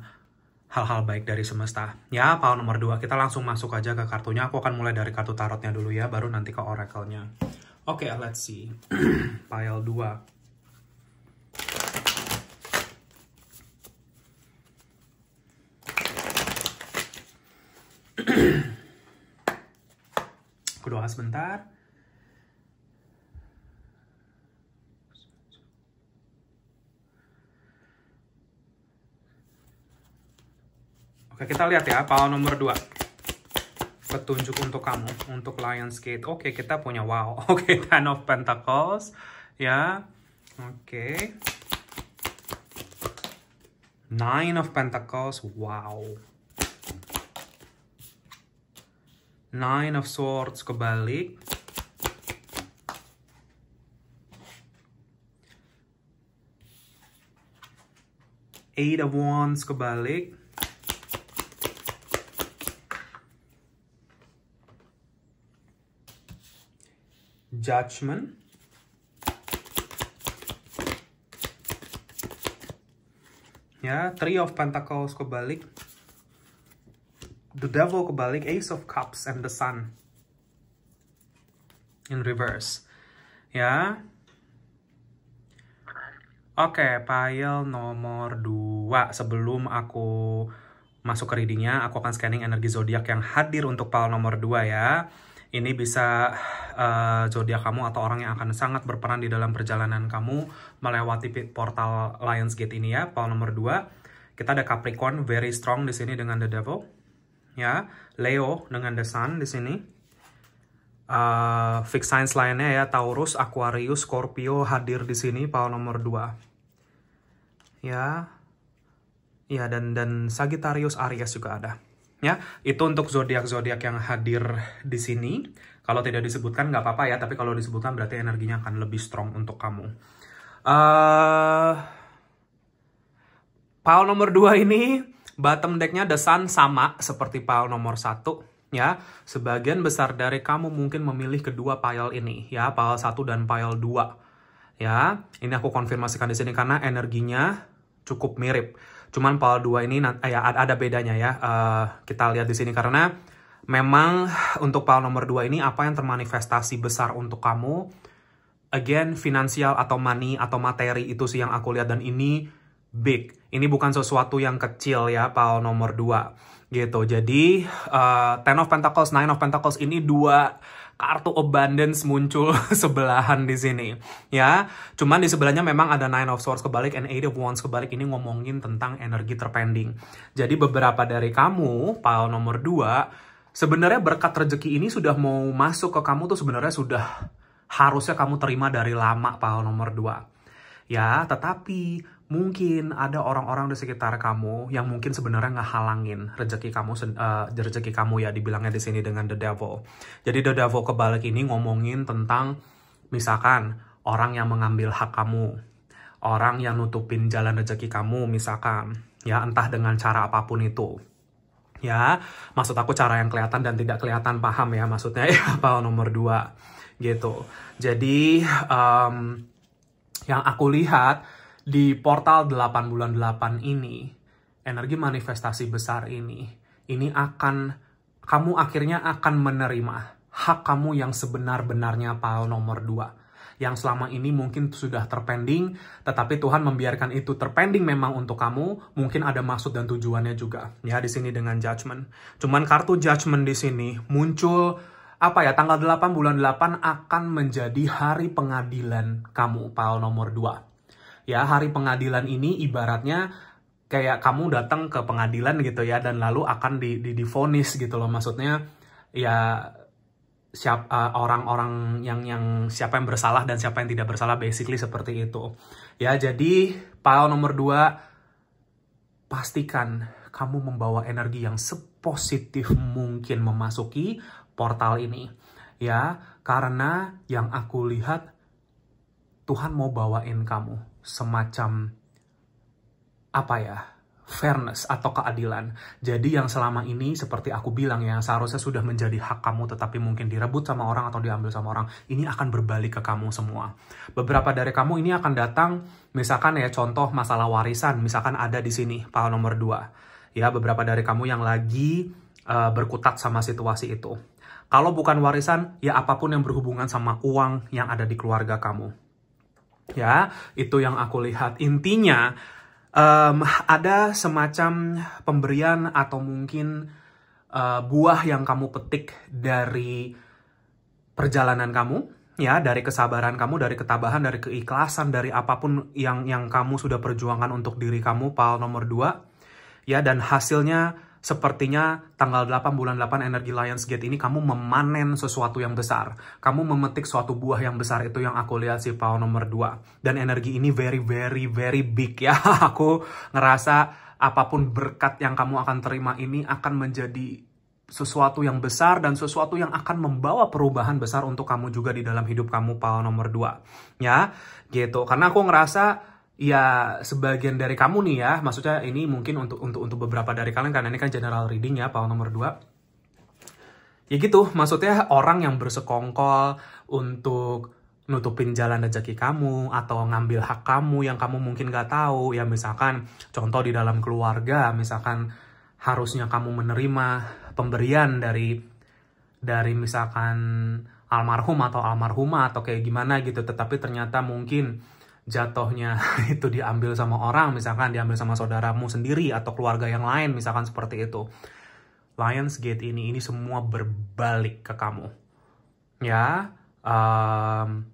hal-hal baik dari semesta. Ya, pahal nomor 2, kita langsung masuk aja ke kartunya. Aku akan mulai dari kartu tarotnya dulu ya, baru nanti ke oracle-nya. Oke, okay, let's see. pile 2. Aku doa sebentar. Oke, kita lihat ya pal nomor 2 petunjuk untuk kamu untuk Lionsgate. Oke, kita punya wow. Oke, Ten of Pentacles ya. Oke. Nine of Pentacles. Wow. Nine of Swords kebalik. Eight of Wands kebalik. judgment ya three of pentacles kebalik the devil kebalik ace of cups and the sun in reverse ya oke okay, pile nomor 2 sebelum aku masuk ke readingnya aku akan scanning energi zodiak yang hadir untuk pile nomor 2 ya ini bisa uh, zodiak kamu atau orang yang akan sangat berperan di dalam perjalanan kamu melewati portal Lionsgate ini ya. Pal nomor 2, kita ada Capricorn very strong di sini dengan The Devil. Ya, Leo dengan The Sun di sini. Uh, eh, fix signs lainnya ya Taurus, Aquarius, Scorpio hadir di sini pal nomor 2. Ya. Ya dan dan Sagittarius Aries juga ada ya itu untuk zodiak-zodiak yang hadir di sini kalau tidak disebutkan nggak apa-apa ya tapi kalau disebutkan berarti energinya akan lebih strong untuk kamu uh, pal nomor 2 ini bottom decknya The Sun sama seperti pal nomor satu ya sebagian besar dari kamu mungkin memilih kedua pile ini ya pile 1 dan pile 2 ya ini aku konfirmasikan di sini karena energinya cukup mirip Cuman Pal 2 ini eh, ya, ada bedanya ya. Uh, kita lihat di sini karena memang untuk Pal nomor 2 ini apa yang termanifestasi besar untuk kamu. Again, finansial atau money atau materi itu sih yang aku lihat dan ini big. Ini bukan sesuatu yang kecil ya Pal nomor 2 gitu. Jadi uh, Ten of Pentacles, Nine of Pentacles ini dua kartu abundance muncul sebelahan di sini ya cuman di sebelahnya memang ada nine of swords kebalik and eight of wands kebalik ini ngomongin tentang energi terpending jadi beberapa dari kamu pal nomor dua sebenarnya berkat rezeki ini sudah mau masuk ke kamu tuh sebenarnya sudah harusnya kamu terima dari lama pal nomor dua ya tetapi mungkin ada orang-orang di sekitar kamu yang mungkin sebenarnya ngehalangin rezeki kamu uh, eh, rezeki kamu ya dibilangnya di sini dengan the devil. Jadi the devil kebalik ini ngomongin tentang misalkan orang yang mengambil hak kamu, orang yang nutupin jalan rezeki kamu misalkan, ya entah dengan cara apapun itu. Ya, maksud aku cara yang kelihatan dan tidak kelihatan paham ya maksudnya ya apa nomor dua gitu. Jadi um, yang aku lihat di portal 8 bulan 8 ini, energi manifestasi besar ini, ini akan, kamu akhirnya akan menerima hak kamu yang sebenar-benarnya pal nomor 2. Yang selama ini mungkin sudah terpending, tetapi Tuhan membiarkan itu terpending memang untuk kamu, mungkin ada maksud dan tujuannya juga. Ya, di sini dengan judgment. Cuman kartu judgment di sini muncul apa ya tanggal 8 bulan 8 akan menjadi hari pengadilan kamu pal nomor 2 Ya, hari pengadilan ini ibaratnya kayak kamu datang ke pengadilan gitu ya dan lalu akan di, di difonis gitu loh maksudnya ya siap orang eh, orang-orang yang yang siapa yang bersalah dan siapa yang tidak bersalah basically seperti itu ya jadi pal nomor dua pastikan kamu membawa energi yang sepositif mungkin memasuki portal ini ya karena yang aku lihat Tuhan mau bawain kamu semacam apa ya fairness atau keadilan. Jadi yang selama ini seperti aku bilang ya seharusnya sudah menjadi hak kamu tetapi mungkin direbut sama orang atau diambil sama orang, ini akan berbalik ke kamu semua. Beberapa dari kamu ini akan datang misalkan ya contoh masalah warisan misalkan ada di sini pahal nomor 2. Ya beberapa dari kamu yang lagi uh, berkutat sama situasi itu. Kalau bukan warisan ya apapun yang berhubungan sama uang yang ada di keluarga kamu ya itu yang aku lihat intinya um, ada semacam pemberian atau mungkin uh, buah yang kamu petik dari perjalanan kamu ya dari kesabaran kamu dari ketabahan dari keikhlasan dari apapun yang yang kamu sudah perjuangkan untuk diri kamu pal nomor dua ya dan hasilnya Sepertinya tanggal 8 bulan 8 Energi Lions Gate ini kamu memanen sesuatu yang besar. Kamu memetik suatu buah yang besar itu yang aku lihat si Pao nomor 2. Dan energi ini very very very big ya. aku ngerasa apapun berkat yang kamu akan terima ini akan menjadi sesuatu yang besar dan sesuatu yang akan membawa perubahan besar untuk kamu juga di dalam hidup kamu Pao nomor 2. Ya, gitu. Karena aku ngerasa ya sebagian dari kamu nih ya, maksudnya ini mungkin untuk untuk untuk beberapa dari kalian karena ini kan general reading ya, paham nomor 2. Ya gitu, maksudnya orang yang bersekongkol untuk nutupin jalan rezeki kamu atau ngambil hak kamu yang kamu mungkin gak tahu ya misalkan contoh di dalam keluarga misalkan harusnya kamu menerima pemberian dari dari misalkan almarhum atau almarhumah atau kayak gimana gitu tetapi ternyata mungkin jatohnya itu diambil sama orang, misalkan diambil sama saudaramu sendiri atau keluarga yang lain, misalkan seperti itu. Lions Gate ini ini semua berbalik ke kamu. Ya, um,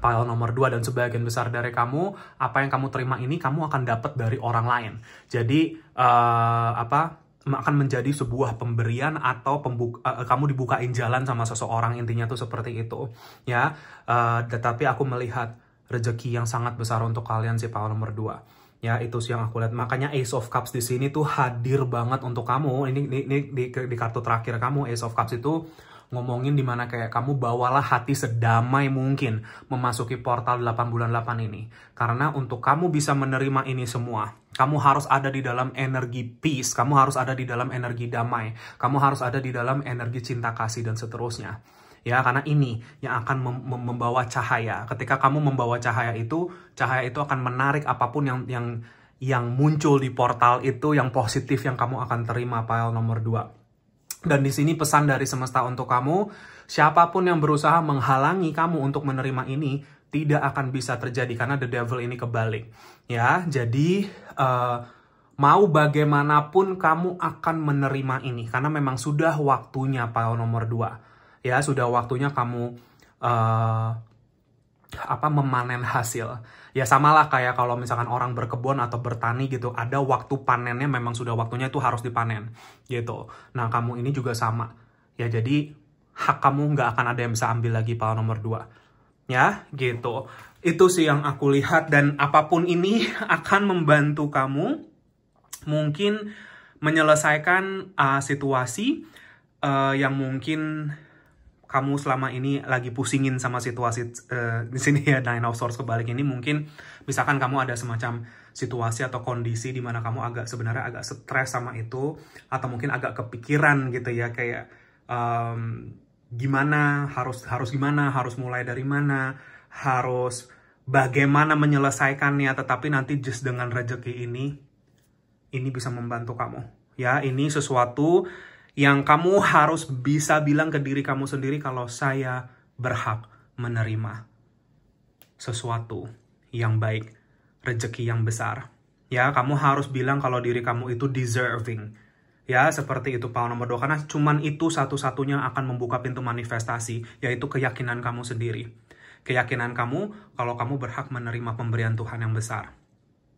file nomor 2 dan sebagian besar dari kamu, apa yang kamu terima ini kamu akan dapat dari orang lain. Jadi uh, apa akan menjadi sebuah pemberian atau pembuka, uh, kamu dibukain jalan sama seseorang intinya tuh seperti itu ya. Uh, tetapi aku melihat rezeki yang sangat besar untuk kalian sih pile nomor 2 ya itu sih yang aku lihat makanya Ace of Cups di sini tuh hadir banget untuk kamu ini, ini, ini di, di kartu terakhir kamu Ace of Cups itu ngomongin dimana kayak kamu bawalah hati sedamai mungkin memasuki portal 8 bulan 8 ini. Karena untuk kamu bisa menerima ini semua, kamu harus ada di dalam energi peace, kamu harus ada di dalam energi damai, kamu harus ada di dalam energi cinta kasih dan seterusnya ya karena ini yang akan mem mem membawa cahaya ketika kamu membawa cahaya itu cahaya itu akan menarik apapun yang yang yang muncul di portal itu yang positif yang kamu akan terima file nomor 2 dan di sini pesan dari semesta untuk kamu siapapun yang berusaha menghalangi kamu untuk menerima ini tidak akan bisa terjadi karena the devil ini kebalik ya jadi uh, mau bagaimanapun kamu akan menerima ini karena memang sudah waktunya file nomor 2 ya sudah waktunya kamu uh, apa memanen hasil ya samalah kayak kalau misalkan orang berkebun atau bertani gitu ada waktu panennya memang sudah waktunya itu harus dipanen gitu nah kamu ini juga sama ya jadi hak kamu nggak akan ada yang bisa ambil lagi pala nomor dua ya gitu itu sih yang aku lihat dan apapun ini akan membantu kamu mungkin menyelesaikan uh, situasi uh, yang mungkin kamu selama ini lagi pusingin sama situasi uh, di sini ya nine of swords kebalik ini mungkin misalkan kamu ada semacam situasi atau kondisi di mana kamu agak sebenarnya agak stres sama itu atau mungkin agak kepikiran gitu ya kayak um, gimana harus harus gimana harus mulai dari mana harus bagaimana menyelesaikannya tetapi nanti just dengan rezeki ini ini bisa membantu kamu ya ini sesuatu yang kamu harus bisa bilang ke diri kamu sendiri kalau saya berhak menerima sesuatu yang baik, rezeki yang besar. Ya, kamu harus bilang kalau diri kamu itu deserving. Ya, seperti itu pak nomor 2 karena cuman itu satu-satunya akan membuka pintu manifestasi, yaitu keyakinan kamu sendiri. Keyakinan kamu kalau kamu berhak menerima pemberian Tuhan yang besar.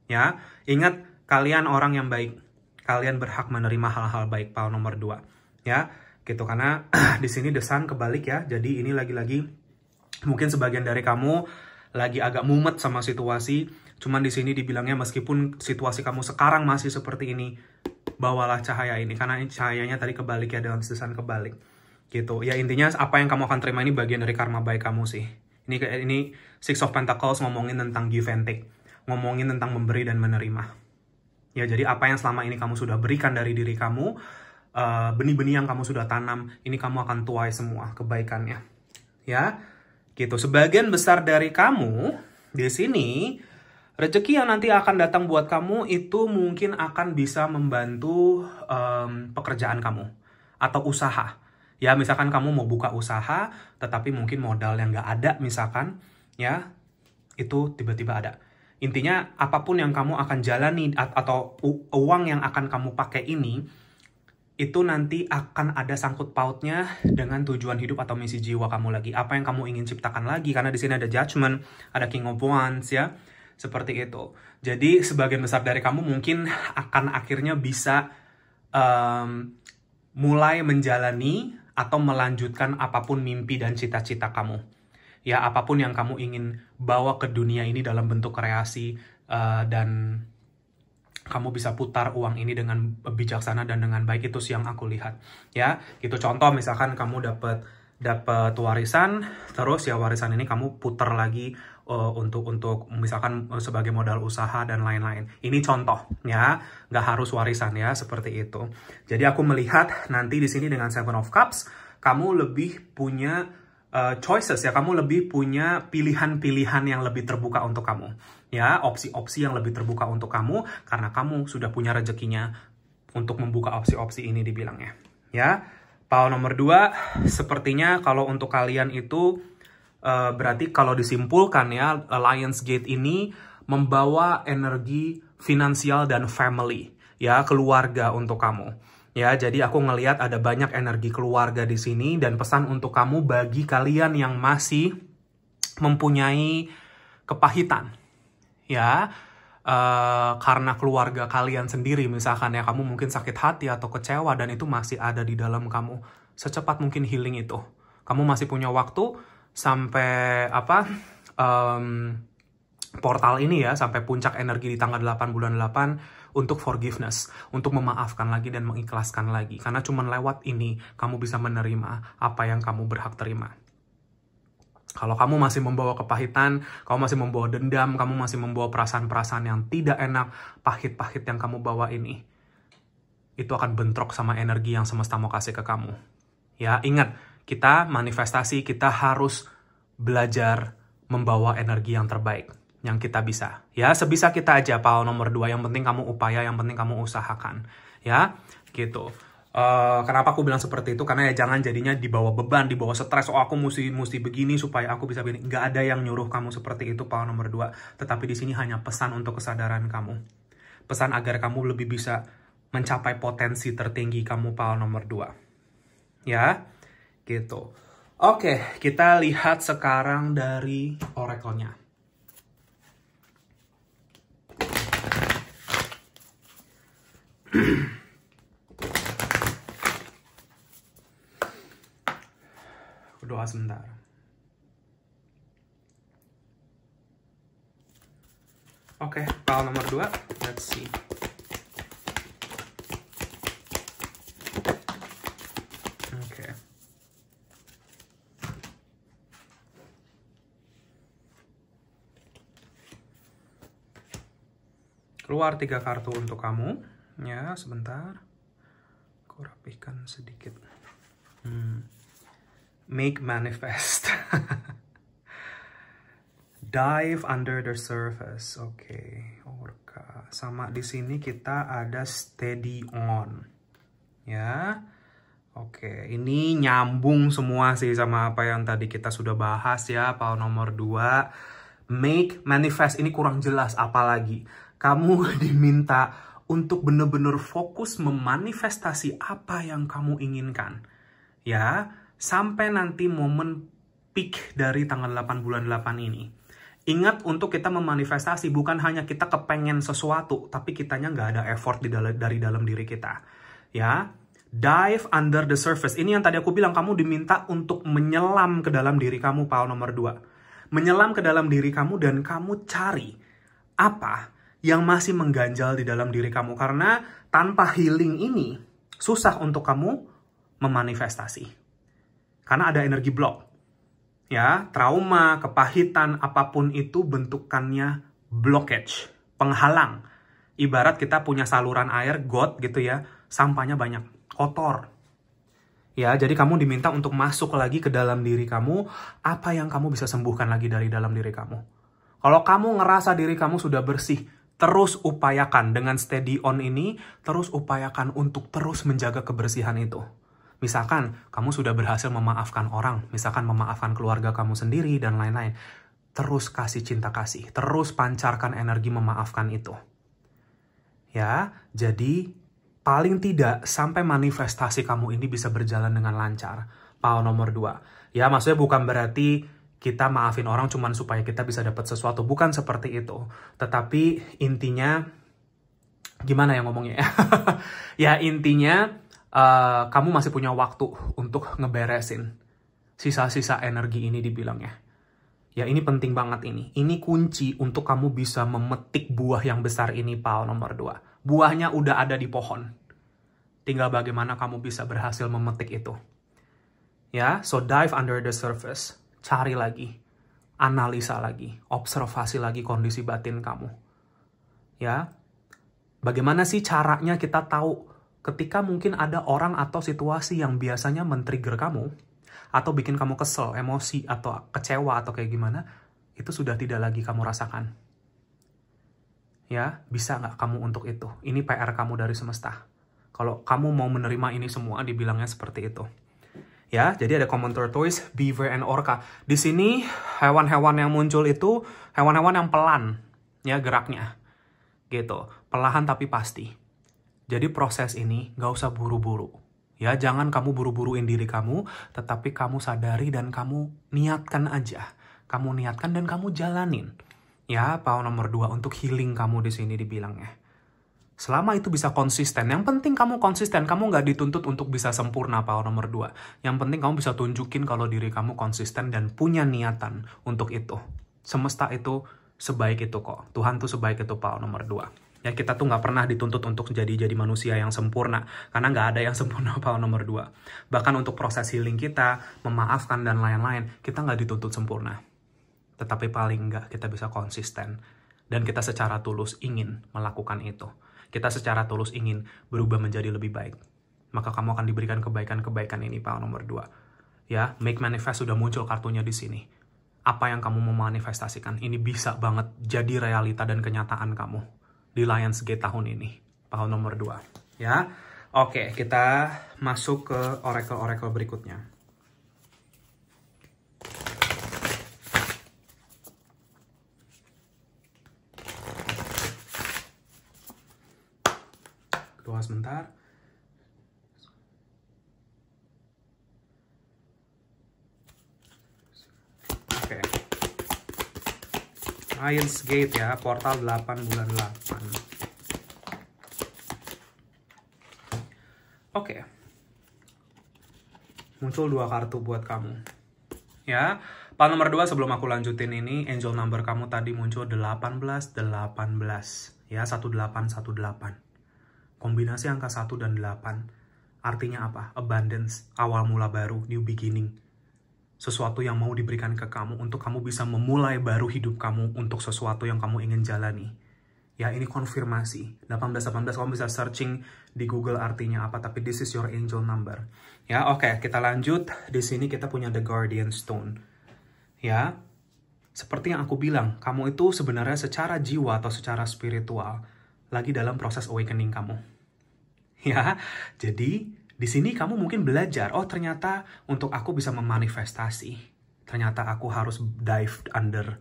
Ya, ingat kalian orang yang baik kalian berhak menerima hal-hal baik pal nomor 2 ya gitu karena di sini desan kebalik ya jadi ini lagi-lagi mungkin sebagian dari kamu lagi agak mumet sama situasi cuman di sini dibilangnya meskipun situasi kamu sekarang masih seperti ini bawalah cahaya ini karena cahayanya tadi kebalik ya dalam desan kebalik gitu ya intinya apa yang kamu akan terima ini bagian dari karma baik kamu sih ini ini six of pentacles ngomongin tentang give and take ngomongin tentang memberi dan menerima Ya, jadi apa yang selama ini kamu sudah berikan dari diri kamu, eh, benih-benih uh, yang kamu sudah tanam, ini kamu akan tuai semua kebaikannya. Ya, gitu. Sebagian besar dari kamu di sini, rezeki yang nanti akan datang buat kamu itu mungkin akan bisa membantu um, pekerjaan kamu atau usaha. Ya, misalkan kamu mau buka usaha, tetapi mungkin modal yang nggak ada, misalkan, ya, itu tiba-tiba ada Intinya apapun yang kamu akan jalani atau uang yang akan kamu pakai ini itu nanti akan ada sangkut pautnya dengan tujuan hidup atau misi jiwa kamu lagi. Apa yang kamu ingin ciptakan lagi karena di sini ada judgment, ada king of wands ya. Seperti itu. Jadi sebagian besar dari kamu mungkin akan akhirnya bisa um, mulai menjalani atau melanjutkan apapun mimpi dan cita-cita kamu ya apapun yang kamu ingin bawa ke dunia ini dalam bentuk kreasi uh, dan kamu bisa putar uang ini dengan bijaksana dan dengan baik itu sih yang aku lihat ya itu contoh misalkan kamu dapat dapat warisan terus ya warisan ini kamu putar lagi uh, untuk untuk misalkan sebagai modal usaha dan lain-lain ini contoh ya nggak harus warisan ya seperti itu jadi aku melihat nanti di sini dengan seven of cups kamu lebih punya uh, choices ya kamu lebih punya pilihan-pilihan yang lebih terbuka untuk kamu ya opsi-opsi yang lebih terbuka untuk kamu karena kamu sudah punya rezekinya untuk membuka opsi-opsi ini dibilangnya ya pau nomor dua sepertinya kalau untuk kalian itu uh, berarti kalau disimpulkan ya Alliance Gate ini membawa energi finansial dan family ya keluarga untuk kamu Ya, jadi aku ngeliat ada banyak energi keluarga di sini dan pesan untuk kamu bagi kalian yang masih mempunyai kepahitan. Ya, Uh, karena keluarga kalian sendiri misalkan ya kamu mungkin sakit hati atau kecewa dan itu masih ada di dalam kamu secepat mungkin healing itu kamu masih punya waktu sampai apa um, portal ini ya sampai puncak energi di tanggal 8 bulan 8 untuk forgiveness, untuk memaafkan lagi dan mengikhlaskan lagi. Karena cuma lewat ini kamu bisa menerima apa yang kamu berhak terima. Kalau kamu masih membawa kepahitan, kamu masih membawa dendam, kamu masih membawa perasaan-perasaan yang tidak enak, pahit-pahit yang kamu bawa ini, itu akan bentrok sama energi yang semesta mau kasih ke kamu. Ya, ingat, kita manifestasi, kita harus belajar membawa energi yang terbaik yang kita bisa. Ya, sebisa kita aja pal nomor dua. Yang penting kamu upaya, yang penting kamu usahakan. Ya, gitu. Uh, kenapa aku bilang seperti itu? Karena ya jangan jadinya dibawa beban, dibawa stres. Oh aku mesti mesti begini supaya aku bisa begini. Gak ada yang nyuruh kamu seperti itu, pal nomor dua. Tetapi di sini hanya pesan untuk kesadaran kamu. Pesan agar kamu lebih bisa mencapai potensi tertinggi kamu, pal nomor dua. Ya, gitu. Oke, kita lihat sekarang dari oracle-nya. Aku doa sebentar. Oke, okay, file nomor 2. Let's see. Keluar tiga kartu untuk kamu ya sebentar aku rapihkan sedikit hmm. make manifest dive under the surface oke okay. sama di sini kita ada steady on ya Oke, ini nyambung semua sih sama apa yang tadi kita sudah bahas ya, pal nomor 2. Make manifest ini kurang jelas apalagi. Kamu diminta untuk benar-benar fokus memanifestasi apa yang kamu inginkan. Ya, sampai nanti momen peak dari tanggal 8 bulan 8 ini. Ingat untuk kita memanifestasi bukan hanya kita kepengen sesuatu, tapi kitanya nggak ada effort di dal dari dalam diri kita. Ya, dive under the surface. Ini yang tadi aku bilang kamu diminta untuk menyelam ke dalam diri kamu, Paul nomor 2. Menyelam ke dalam diri kamu dan kamu cari apa yang masih mengganjal di dalam diri kamu karena tanpa healing ini susah untuk kamu memanifestasi. Karena ada energi blok Ya, trauma, kepahitan apapun itu bentukannya blockage, penghalang. Ibarat kita punya saluran air got gitu ya, sampahnya banyak, kotor. Ya, jadi kamu diminta untuk masuk lagi ke dalam diri kamu, apa yang kamu bisa sembuhkan lagi dari dalam diri kamu. Kalau kamu ngerasa diri kamu sudah bersih, terus upayakan dengan steady on ini, terus upayakan untuk terus menjaga kebersihan itu. Misalkan kamu sudah berhasil memaafkan orang, misalkan memaafkan keluarga kamu sendiri dan lain-lain. Terus kasih cinta kasih, terus pancarkan energi memaafkan itu. Ya, jadi paling tidak sampai manifestasi kamu ini bisa berjalan dengan lancar. Pau nomor dua. Ya, maksudnya bukan berarti kita maafin orang cuma supaya kita bisa dapat sesuatu. Bukan seperti itu. Tetapi intinya, gimana ya ngomongnya ya? ya intinya, uh, kamu masih punya waktu untuk ngeberesin sisa-sisa energi ini dibilangnya. Ya ini penting banget ini. Ini kunci untuk kamu bisa memetik buah yang besar ini, Pao nomor dua. Buahnya udah ada di pohon. Tinggal bagaimana kamu bisa berhasil memetik itu. Ya, so dive under the surface cari lagi, analisa lagi, observasi lagi kondisi batin kamu. Ya. Bagaimana sih caranya kita tahu ketika mungkin ada orang atau situasi yang biasanya men-trigger kamu atau bikin kamu kesel, emosi atau kecewa atau kayak gimana, itu sudah tidak lagi kamu rasakan. Ya, bisa nggak kamu untuk itu? Ini PR kamu dari semesta. Kalau kamu mau menerima ini semua, dibilangnya seperti itu ya. Jadi ada common tortoise, beaver, and orca. Di sini hewan-hewan yang muncul itu hewan-hewan yang pelan ya geraknya, gitu. Pelahan tapi pasti. Jadi proses ini gak usah buru-buru. Ya, jangan kamu buru-buruin diri kamu, tetapi kamu sadari dan kamu niatkan aja. Kamu niatkan dan kamu jalanin. Ya, pau nomor dua untuk healing kamu di sini dibilangnya. Selama itu bisa konsisten. Yang penting kamu konsisten. Kamu nggak dituntut untuk bisa sempurna, Pak nomor dua. Yang penting kamu bisa tunjukin kalau diri kamu konsisten dan punya niatan untuk itu. Semesta itu sebaik itu kok. Tuhan tuh sebaik itu, Pak nomor dua. Ya kita tuh nggak pernah dituntut untuk jadi jadi manusia yang sempurna. Karena nggak ada yang sempurna, Pak nomor dua. Bahkan untuk proses healing kita, memaafkan dan lain-lain, kita nggak dituntut sempurna. Tetapi paling nggak kita bisa konsisten. Dan kita secara tulus ingin melakukan itu kita secara tulus ingin berubah menjadi lebih baik, maka kamu akan diberikan kebaikan-kebaikan ini, Pak, nomor dua. Ya, make manifest sudah muncul kartunya di sini. Apa yang kamu mau manifestasikan, ini bisa banget jadi realita dan kenyataan kamu di Lions Gate tahun ini. pak. nomor dua, ya. Oke, kita masuk ke oracle-oracle berikutnya. doa sebentar oke okay. Gate ya portal 8 bulan 8 oke okay. muncul dua kartu buat kamu ya Pal nomor 2 sebelum aku lanjutin ini, angel number kamu tadi muncul 18, 18. Ya, 1818. Kombinasi angka 1 dan 8 artinya apa? Abundance, awal mula baru, new beginning. Sesuatu yang mau diberikan ke kamu untuk kamu bisa memulai baru hidup kamu untuk sesuatu yang kamu ingin jalani. Ya ini konfirmasi. 1818 kamu bisa searching di Google artinya apa, tapi this is your angel number. Ya, oke, okay, kita lanjut. Di sini kita punya the guardian stone. Ya. Seperti yang aku bilang, kamu itu sebenarnya secara jiwa atau secara spiritual lagi dalam proses awakening kamu ya. Jadi di sini kamu mungkin belajar, oh ternyata untuk aku bisa memanifestasi. Ternyata aku harus dive under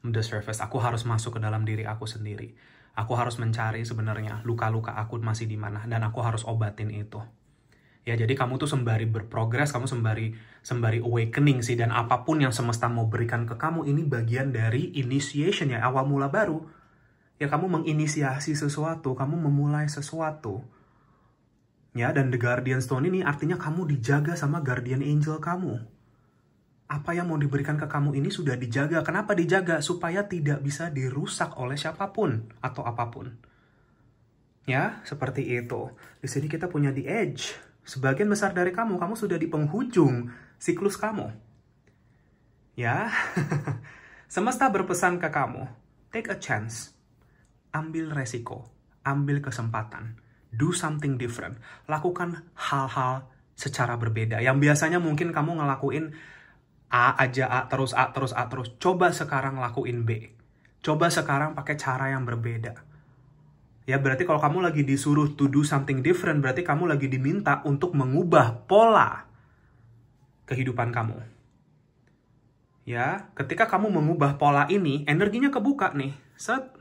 the surface. Aku harus masuk ke dalam diri aku sendiri. Aku harus mencari sebenarnya luka-luka aku masih di mana dan aku harus obatin itu. Ya, jadi kamu tuh sembari berprogres, kamu sembari sembari awakening sih dan apapun yang semesta mau berikan ke kamu ini bagian dari initiation ya, awal mula baru. Ya kamu menginisiasi sesuatu, kamu memulai sesuatu Ya, dan The Guardian Stone ini artinya kamu dijaga sama Guardian Angel kamu. Apa yang mau diberikan ke kamu ini sudah dijaga. Kenapa dijaga? Supaya tidak bisa dirusak oleh siapapun atau apapun. Ya, seperti itu. Di sini kita punya The Edge. Sebagian besar dari kamu, kamu sudah di penghujung siklus kamu. Ya, semesta berpesan ke kamu, take a chance. Ambil resiko, ambil kesempatan do something different. Lakukan hal-hal secara berbeda. Yang biasanya mungkin kamu ngelakuin A aja A terus A terus A terus. Coba sekarang lakuin B. Coba sekarang pakai cara yang berbeda. Ya berarti kalau kamu lagi disuruh to do something different, berarti kamu lagi diminta untuk mengubah pola kehidupan kamu. Ya, ketika kamu mengubah pola ini, energinya kebuka nih. Set,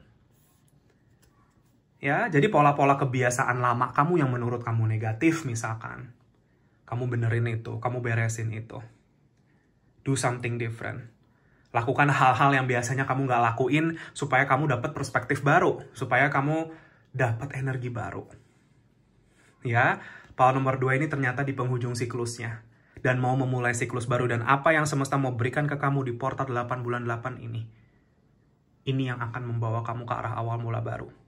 Ya, jadi pola-pola kebiasaan lama kamu yang menurut kamu negatif misalkan. Kamu benerin itu, kamu beresin itu. Do something different. Lakukan hal-hal yang biasanya kamu nggak lakuin supaya kamu dapat perspektif baru, supaya kamu dapat energi baru. Ya, pola nomor dua ini ternyata di penghujung siklusnya. Dan mau memulai siklus baru dan apa yang semesta mau berikan ke kamu di portal 8 bulan 8 ini. Ini yang akan membawa kamu ke arah awal mula baru.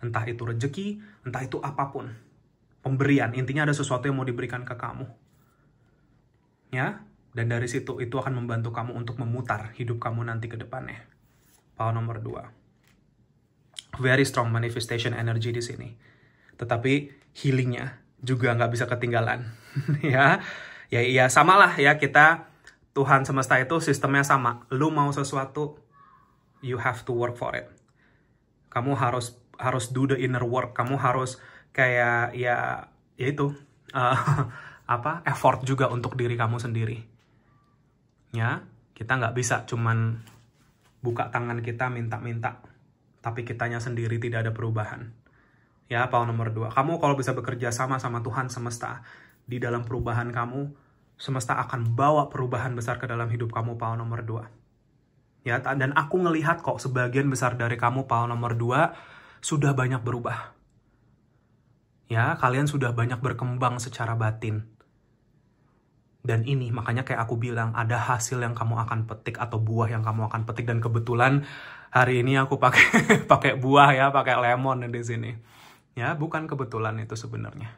Entah itu rejeki, entah itu apapun. Pemberian, intinya ada sesuatu yang mau diberikan ke kamu. Ya, dan dari situ itu akan membantu kamu untuk memutar hidup kamu nanti ke depannya. Power nomor dua. Very strong manifestation energy di sini. Tetapi healingnya juga nggak bisa ketinggalan. ya, ya, ya samalah ya kita Tuhan semesta itu sistemnya sama. Lu mau sesuatu, you have to work for it. Kamu harus harus do the inner work kamu harus kayak ya ya itu uh, apa effort juga untuk diri kamu sendiri ya kita nggak bisa cuman buka tangan kita minta-minta tapi kitanya sendiri tidak ada perubahan ya poin nomor dua kamu kalau bisa bekerja sama sama Tuhan semesta di dalam perubahan kamu semesta akan bawa perubahan besar ke dalam hidup kamu poin nomor dua ya dan aku ngelihat kok sebagian besar dari kamu poin nomor dua sudah banyak berubah. Ya, kalian sudah banyak berkembang secara batin. Dan ini makanya kayak aku bilang ada hasil yang kamu akan petik atau buah yang kamu akan petik dan kebetulan hari ini aku pakai pakai buah ya, pakai lemon di sini. Ya, bukan kebetulan itu sebenarnya.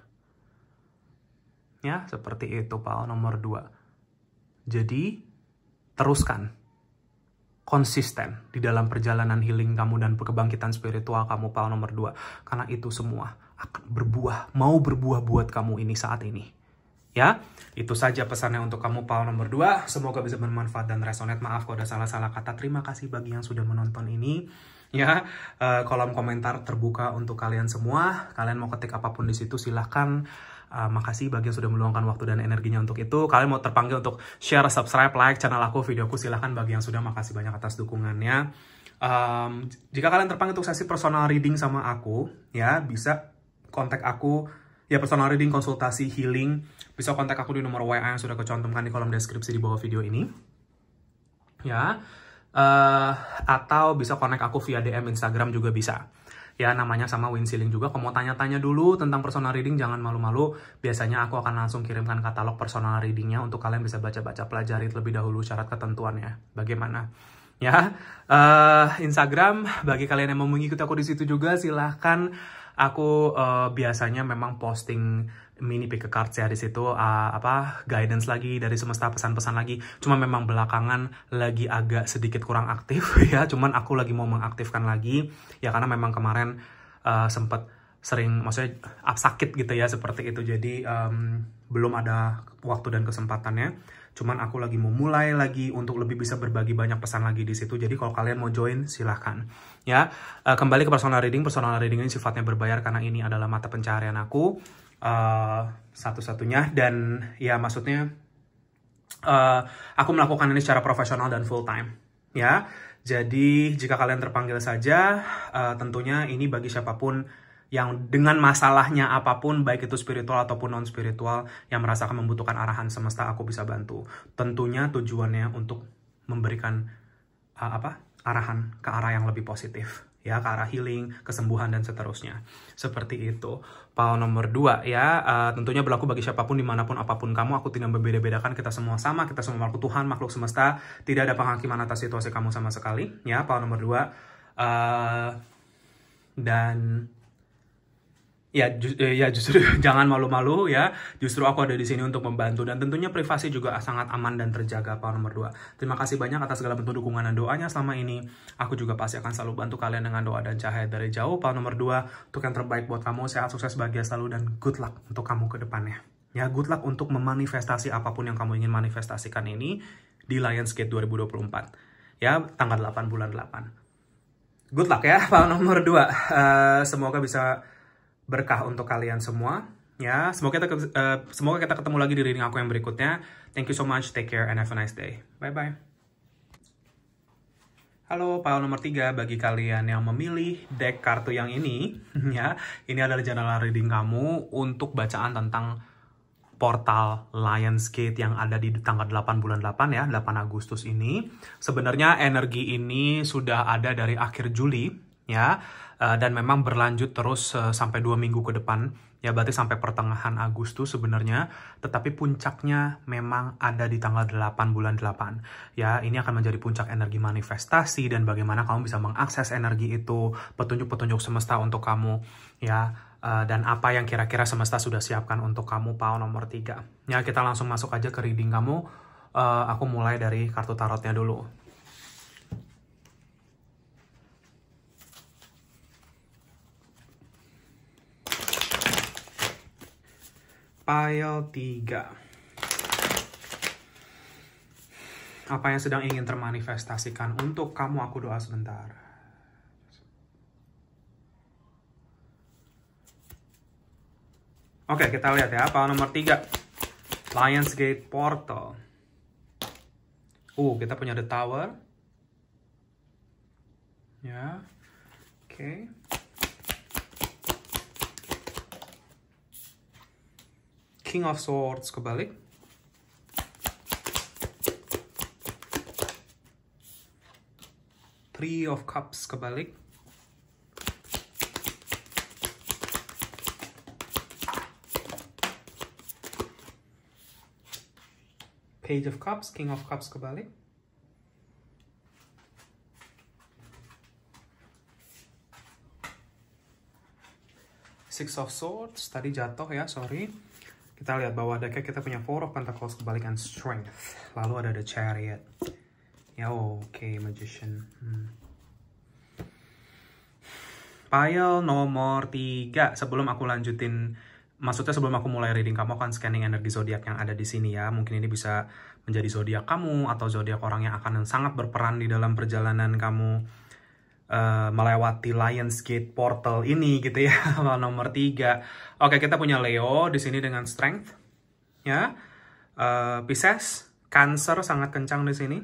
Ya, seperti itu Pak nomor dua, Jadi teruskan konsisten di dalam perjalanan healing kamu dan kebangkitan spiritual kamu pal nomor dua karena itu semua akan berbuah mau berbuah buat kamu ini saat ini ya itu saja pesannya untuk kamu pal nomor dua semoga bisa bermanfaat dan resonate maaf kalau ada salah-salah kata terima kasih bagi yang sudah menonton ini ya eh, kolom komentar terbuka untuk kalian semua kalian mau ketik apapun di situ silahkan Uh, makasih bagi yang sudah meluangkan waktu dan energinya untuk itu. Kalian mau terpanggil untuk share, subscribe, like channel aku, videoku silahkan bagi yang sudah. Makasih banyak atas dukungannya. Um, jika kalian terpanggil untuk sesi personal reading sama aku, ya bisa kontak aku ya personal reading, konsultasi, healing. Bisa kontak aku di nomor WA yang sudah kecantumkan di kolom deskripsi di bawah video ini. Ya, uh, atau bisa connect aku via DM Instagram juga bisa ya namanya sama wind juga. Kalau mau tanya-tanya dulu tentang personal reading jangan malu-malu. Biasanya aku akan langsung kirimkan katalog personal readingnya untuk kalian bisa baca-baca pelajari terlebih dahulu syarat ketentuannya. Bagaimana? Ya, uh, Instagram bagi kalian yang mau mengikuti aku di situ juga silahkan aku uh, biasanya memang posting mini pick ya di situ uh, apa guidance lagi dari semesta pesan-pesan lagi cuma memang belakangan lagi agak sedikit kurang aktif ya cuman aku lagi mau mengaktifkan lagi ya karena memang kemarin uh, eh, sempat sering maksudnya up ah, sakit gitu ya seperti itu jadi um, belum ada waktu dan kesempatannya cuman aku lagi mau mulai lagi untuk lebih bisa berbagi banyak pesan lagi di situ jadi kalau kalian mau join silahkan ya uh, kembali ke personal reading personal reading ini sifatnya berbayar karena ini adalah mata pencarian aku Eh, satu-satunya dan ya maksudnya uh, aku melakukan ini secara profesional dan full time ya jadi jika kalian terpanggil saja uh, tentunya ini bagi siapapun yang dengan masalahnya apapun baik itu spiritual ataupun non spiritual yang merasakan membutuhkan arahan semesta aku bisa bantu tentunya tujuannya untuk memberikan uh, apa arahan ke arah yang lebih positif ya ke arah healing, kesembuhan dan seterusnya. Seperti itu. Pau nomor dua ya, uh, tentunya berlaku bagi siapapun dimanapun apapun kamu. Aku tidak membeda-bedakan kita semua sama, kita semua makhluk Tuhan, makhluk semesta. Tidak ada penghakiman atas situasi kamu sama sekali. Ya, pau nomor dua. Uh, dan Ya, ju eh, ya justru jangan malu-malu ya. Justru aku ada di sini untuk membantu dan tentunya privasi juga sangat aman dan terjaga Pak nomor 2. Terima kasih banyak atas segala bentuk dukungan dan doanya selama ini. Aku juga pasti akan selalu bantu kalian dengan doa dan cahaya dari jauh Pak nomor 2. Untuk yang terbaik buat kamu, sehat, sukses, bahagia selalu dan good luck untuk kamu ke depannya. Ya, good luck untuk memanifestasi apapun yang kamu ingin manifestasikan ini di Lionsgate 2024. Ya, tanggal 8 bulan 8. Good luck ya Pak nomor 2. Uh, eh, semoga bisa berkah untuk kalian semua. Ya, semoga kita uh, semoga kita ketemu lagi di reading aku yang berikutnya. Thank you so much. Take care and have a nice day. Bye bye. Halo, pile nomor 3 bagi kalian yang memilih deck kartu yang ini, ya. Ini adalah jadwal reading kamu untuk bacaan tentang portal Lionsgate yang ada di tanggal 8 bulan 8 ya, 8 Agustus ini. Sebenarnya energi ini sudah ada dari akhir Juli ya. Eh, dan memang berlanjut terus uh, sampai dua minggu ke depan ya berarti sampai pertengahan Agustus sebenarnya tetapi puncaknya memang ada di tanggal 8 bulan 8 ya ini akan menjadi puncak energi manifestasi dan bagaimana kamu bisa mengakses energi itu petunjuk-petunjuk semesta untuk kamu ya uh, dan apa yang kira-kira semesta sudah siapkan untuk kamu pao nomor 3 ya kita langsung masuk aja ke reading kamu uh, aku mulai dari kartu tarotnya dulu Pile 3. Apa yang sedang ingin termanifestasikan untuk kamu, aku doa sebentar. Oke, kita lihat ya. Pile nomor 3. Lionsgate Portal. Uh, kita punya The Tower. Ya. Yeah. Oke. Okay. King of Swords kebalik. Three of Cups kebalik. Page of Cups, King of Cups kebalik. Six of Swords, tadi jatuh ya, sorry. Kita lihat bahwa ada kayak kita punya Four of Pentacles kebalikan Strength. Lalu ada The Chariot. Ya oke, okay, Magician. Hmm. Pile nomor 3. Sebelum aku lanjutin, maksudnya sebelum aku mulai reading, kamu akan scanning energi zodiak yang ada di sini ya. Mungkin ini bisa menjadi zodiak kamu atau zodiak orang yang akan sangat berperan di dalam perjalanan kamu uh, melewati Gate portal ini gitu ya nomor 3 oke kita punya Leo di sini dengan strength ya uh, Pisces Cancer sangat kencang di sini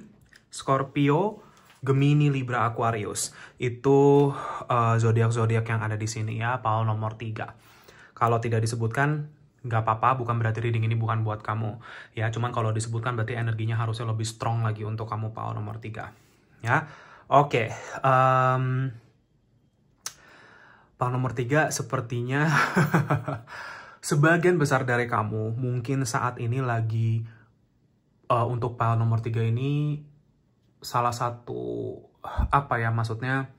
Scorpio Gemini, Libra, Aquarius itu uh, zodiak-zodiak yang ada di sini ya, Paul nomor 3. Kalau tidak disebutkan nggak apa-apa, bukan berarti reading ini bukan buat kamu. Ya, cuman kalau disebutkan berarti energinya harusnya lebih strong lagi untuk kamu Paul nomor 3. Ya. Oke, okay, um, Pak nomor tiga sepertinya sebagian besar dari kamu mungkin saat ini lagi uh, untuk Pak nomor tiga ini salah satu apa ya maksudnya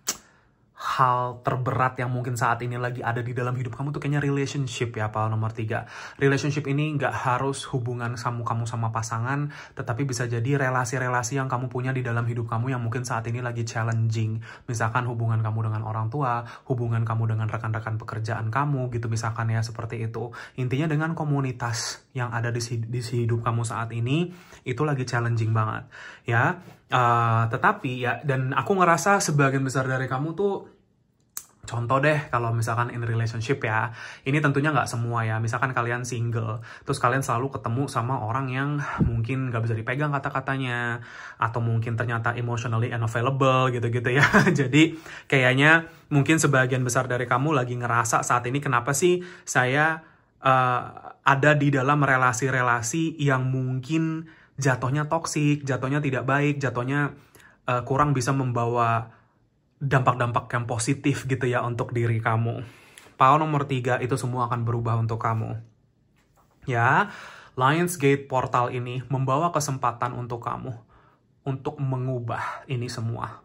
hal terberat yang mungkin saat ini lagi ada di dalam hidup kamu tuh kayaknya relationship ya pal nomor tiga relationship ini nggak harus hubungan kamu kamu sama pasangan tetapi bisa jadi relasi-relasi yang kamu punya di dalam hidup kamu yang mungkin saat ini lagi challenging misalkan hubungan kamu dengan orang tua hubungan kamu dengan rekan-rekan pekerjaan kamu gitu misalkan ya seperti itu intinya dengan komunitas yang ada di, di hidup kamu saat ini itu lagi challenging banget ya Uh, tetapi ya dan aku ngerasa sebagian besar dari kamu tuh contoh deh kalau misalkan in relationship ya ini tentunya nggak semua ya misalkan kalian single terus kalian selalu ketemu sama orang yang mungkin nggak bisa dipegang kata-katanya atau mungkin ternyata emotionally unavailable gitu-gitu ya jadi kayaknya mungkin sebagian besar dari kamu lagi ngerasa saat ini kenapa sih saya uh, ada di dalam relasi-relasi yang mungkin jatuhnya toksik, jatuhnya tidak baik, jatuhnya uh, kurang bisa membawa dampak-dampak yang positif gitu ya untuk diri kamu. Pau nomor tiga itu semua akan berubah untuk kamu. Ya, Lionsgate portal ini membawa kesempatan untuk kamu untuk mengubah ini semua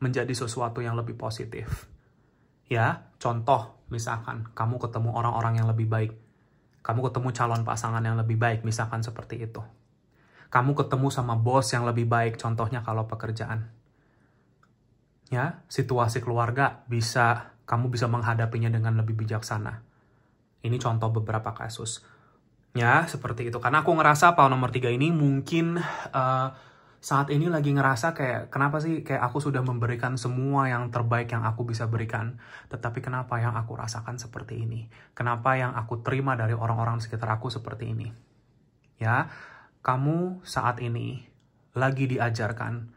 menjadi sesuatu yang lebih positif. Ya, contoh misalkan kamu ketemu orang-orang yang lebih baik, kamu ketemu calon pasangan yang lebih baik, misalkan seperti itu kamu ketemu sama bos yang lebih baik, contohnya kalau pekerjaan. Ya, situasi keluarga bisa kamu bisa menghadapinya dengan lebih bijaksana. Ini contoh beberapa kasus. Ya, seperti itu. Karena aku ngerasa apa nomor tiga ini mungkin uh, saat ini lagi ngerasa kayak kenapa sih kayak aku sudah memberikan semua yang terbaik yang aku bisa berikan tetapi kenapa yang aku rasakan seperti ini kenapa yang aku terima dari orang-orang sekitar aku seperti ini ya kamu saat ini lagi diajarkan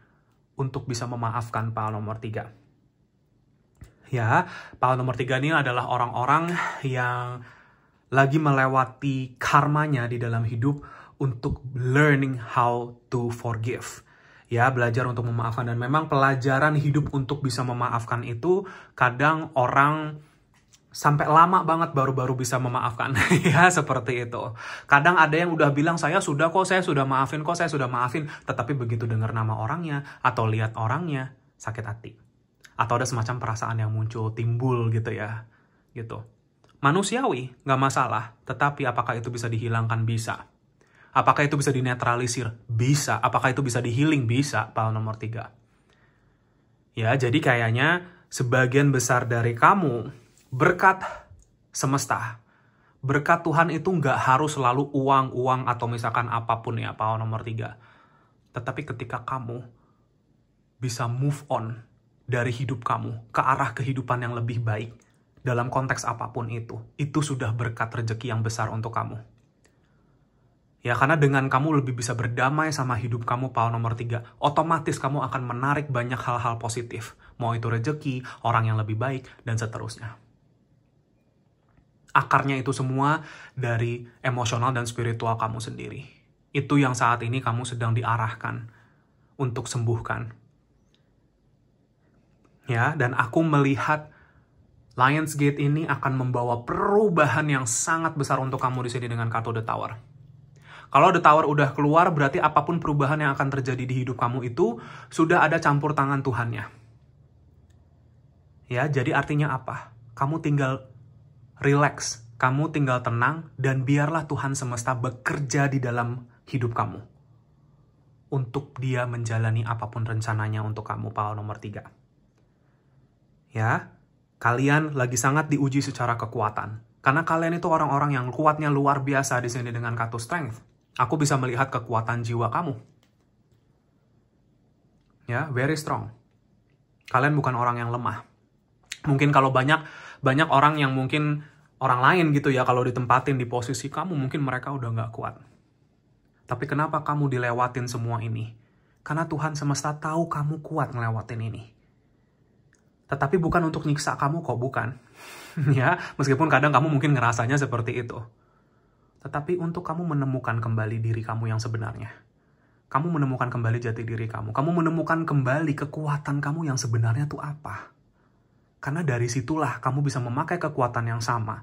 untuk bisa memaafkan pal nomor tiga. Ya, pal nomor tiga ini adalah orang-orang yang lagi melewati karmanya di dalam hidup untuk learning how to forgive. Ya, belajar untuk memaafkan dan memang pelajaran hidup untuk bisa memaafkan itu kadang orang sampai lama banget baru-baru bisa memaafkan ya seperti itu kadang ada yang udah bilang saya sudah kok saya sudah maafin kok saya sudah maafin tetapi begitu dengar nama orangnya atau lihat orangnya sakit hati atau ada semacam perasaan yang muncul timbul gitu ya gitu manusiawi nggak masalah tetapi apakah itu bisa dihilangkan bisa apakah itu bisa dinetralisir bisa apakah itu bisa dihealing bisa pal nomor tiga ya jadi kayaknya sebagian besar dari kamu berkat semesta. Berkat Tuhan itu nggak harus selalu uang, uang, atau misalkan apapun ya, pao nomor tiga. Tetapi ketika kamu bisa move on dari hidup kamu ke arah kehidupan yang lebih baik, dalam konteks apapun itu, itu sudah berkat rezeki yang besar untuk kamu. Ya, karena dengan kamu lebih bisa berdamai sama hidup kamu, pao nomor tiga, otomatis kamu akan menarik banyak hal-hal positif. Mau itu rezeki, orang yang lebih baik, dan seterusnya akarnya itu semua dari emosional dan spiritual kamu sendiri. Itu yang saat ini kamu sedang diarahkan untuk sembuhkan. Ya, dan aku melihat Lions Gate ini akan membawa perubahan yang sangat besar untuk kamu di sini dengan kartu The Tower. Kalau The Tower udah keluar, berarti apapun perubahan yang akan terjadi di hidup kamu itu sudah ada campur tangan Tuhannya. Ya, jadi artinya apa? Kamu tinggal relax, kamu tinggal tenang dan biarlah Tuhan semesta bekerja di dalam hidup kamu. Untuk dia menjalani apapun rencananya untuk kamu, Paul nomor tiga, Ya, kalian lagi sangat diuji secara kekuatan. Karena kalian itu orang-orang yang kuatnya luar biasa di sini dengan kartu strength. Aku bisa melihat kekuatan jiwa kamu. Ya, very strong. Kalian bukan orang yang lemah. Mungkin kalau banyak banyak orang yang mungkin orang lain gitu ya kalau ditempatin di posisi kamu mungkin mereka udah nggak kuat. Tapi kenapa kamu dilewatin semua ini? Karena Tuhan semesta tahu kamu kuat ngelewatin ini. Tetapi bukan untuk nyiksa kamu kok, bukan. ya, meskipun kadang kamu mungkin ngerasanya seperti itu. Tetapi untuk kamu menemukan kembali diri kamu yang sebenarnya. Kamu menemukan kembali jati diri kamu. Kamu menemukan kembali kekuatan kamu yang sebenarnya tuh apa karena dari situlah kamu bisa memakai kekuatan yang sama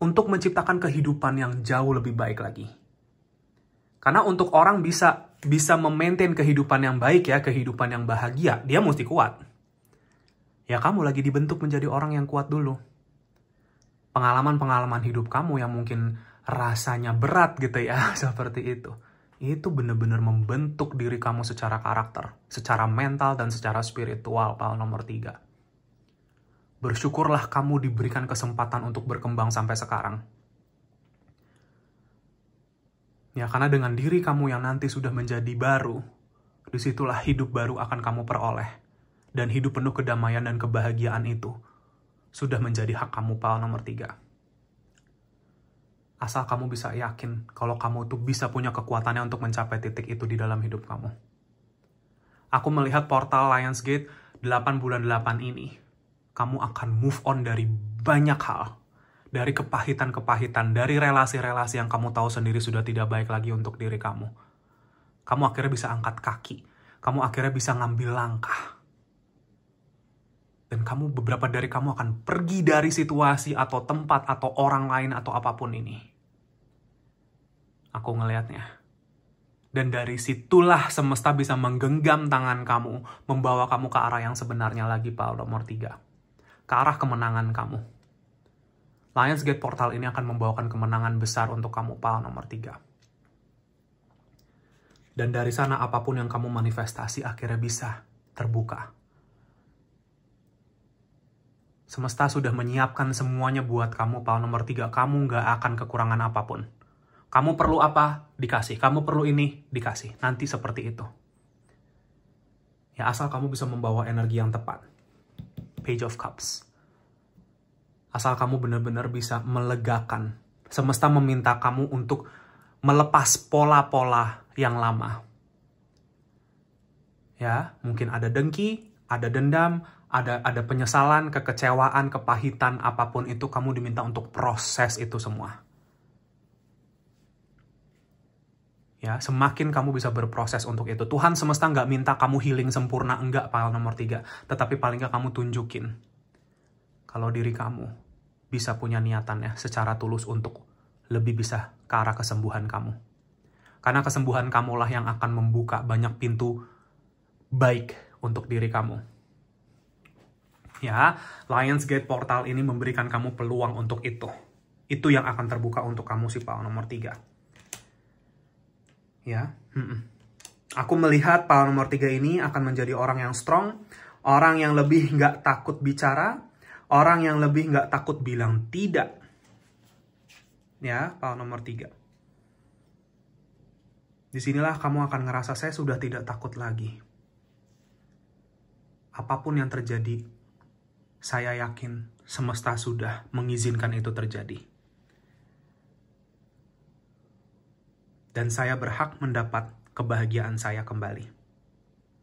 untuk menciptakan kehidupan yang jauh lebih baik lagi. Karena untuk orang bisa bisa memaintain kehidupan yang baik ya, kehidupan yang bahagia, dia mesti kuat. Ya kamu lagi dibentuk menjadi orang yang kuat dulu. Pengalaman-pengalaman hidup kamu yang mungkin rasanya berat gitu ya, seperti itu. Itu benar-benar membentuk diri kamu secara karakter, secara mental, dan secara spiritual, pal nomor tiga. Bersyukurlah kamu diberikan kesempatan untuk berkembang sampai sekarang. Ya, karena dengan diri kamu yang nanti sudah menjadi baru, disitulah hidup baru akan kamu peroleh. Dan hidup penuh kedamaian dan kebahagiaan itu sudah menjadi hak kamu pal nomor tiga. Asal kamu bisa yakin kalau kamu tuh bisa punya kekuatannya untuk mencapai titik itu di dalam hidup kamu. Aku melihat portal Lionsgate 8 bulan 8 ini kamu akan move on dari banyak hal. Dari kepahitan-kepahitan, dari relasi-relasi yang kamu tahu sendiri sudah tidak baik lagi untuk diri kamu. Kamu akhirnya bisa angkat kaki. Kamu akhirnya bisa ngambil langkah. Dan kamu, beberapa dari kamu akan pergi dari situasi atau tempat atau orang lain atau apapun ini. Aku ngelihatnya dan dari situlah semesta bisa menggenggam tangan kamu, membawa kamu ke arah yang sebenarnya lagi, Paul nomor 3 ke arah kemenangan kamu. Lionsgate Portal ini akan membawakan kemenangan besar untuk kamu pal nomor 3. Dan dari sana apapun yang kamu manifestasi akhirnya bisa terbuka. Semesta sudah menyiapkan semuanya buat kamu pal nomor 3. Kamu nggak akan kekurangan apapun. Kamu perlu apa? Dikasih. Kamu perlu ini? Dikasih. Nanti seperti itu. Ya asal kamu bisa membawa energi yang tepat. Page of Cups. Asal kamu benar-benar bisa melegakan. Semesta meminta kamu untuk melepas pola-pola yang lama. Ya, mungkin ada dengki, ada dendam, ada ada penyesalan, kekecewaan, kepahitan apapun itu kamu diminta untuk proses itu semua. ya semakin kamu bisa berproses untuk itu Tuhan semesta nggak minta kamu healing sempurna enggak pal nomor tiga tetapi paling nggak kamu tunjukin kalau diri kamu bisa punya niatannya secara tulus untuk lebih bisa ke arah kesembuhan kamu karena kesembuhan kamulah yang akan membuka banyak pintu baik untuk diri kamu ya Lionsgate portal ini memberikan kamu peluang untuk itu itu yang akan terbuka untuk kamu si pal nomor tiga Ya. Aku melihat pal nomor tiga ini akan menjadi orang yang strong, orang yang lebih nggak takut bicara, orang yang lebih nggak takut bilang tidak. Ya, pal nomor tiga. Disinilah kamu akan ngerasa saya sudah tidak takut lagi. Apapun yang terjadi, saya yakin semesta sudah mengizinkan itu terjadi. dan saya berhak mendapat kebahagiaan saya kembali.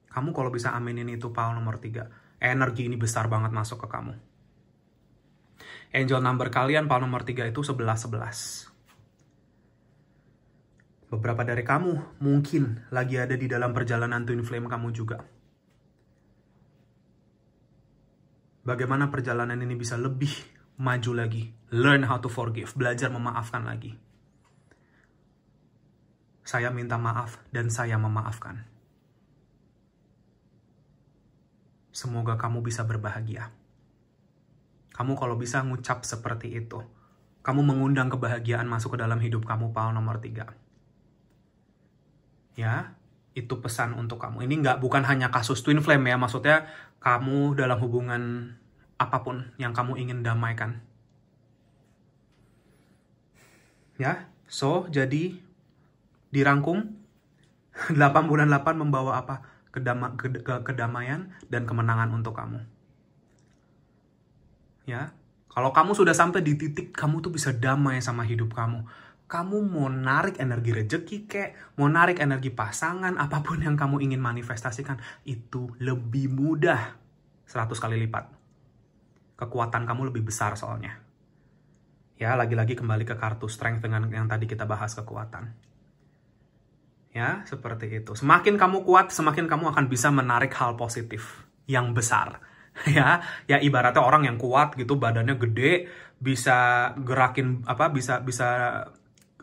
Kamu kalau bisa aminin itu Paul nomor tiga. Energi ini besar banget masuk ke kamu. Angel number kalian Paul nomor tiga itu sebelas sebelas. Beberapa dari kamu mungkin lagi ada di dalam perjalanan twin flame kamu juga. Bagaimana perjalanan ini bisa lebih maju lagi? Learn how to forgive, belajar memaafkan lagi saya minta maaf dan saya memaafkan. Semoga kamu bisa berbahagia. Kamu kalau bisa ngucap seperti itu. Kamu mengundang kebahagiaan masuk ke dalam hidup kamu, Paul nomor tiga. Ya, itu pesan untuk kamu. Ini nggak bukan hanya kasus twin flame ya, maksudnya kamu dalam hubungan apapun yang kamu ingin damaikan. Ya, so jadi dirangkum 8 bulan 8 membawa apa? Kedama, ke, ke, kedamaian dan kemenangan untuk kamu. Ya. Kalau kamu sudah sampai di titik kamu tuh bisa damai sama hidup kamu. Kamu mau narik energi rejeki kek, mau narik energi pasangan, apapun yang kamu ingin manifestasikan, itu lebih mudah 100 kali lipat. Kekuatan kamu lebih besar soalnya. Ya, lagi-lagi kembali ke kartu strength dengan yang tadi kita bahas kekuatan. Ya, seperti itu. Semakin kamu kuat, semakin kamu akan bisa menarik hal positif yang besar. Ya, ya ibaratnya orang yang kuat gitu, badannya gede, bisa gerakin apa bisa bisa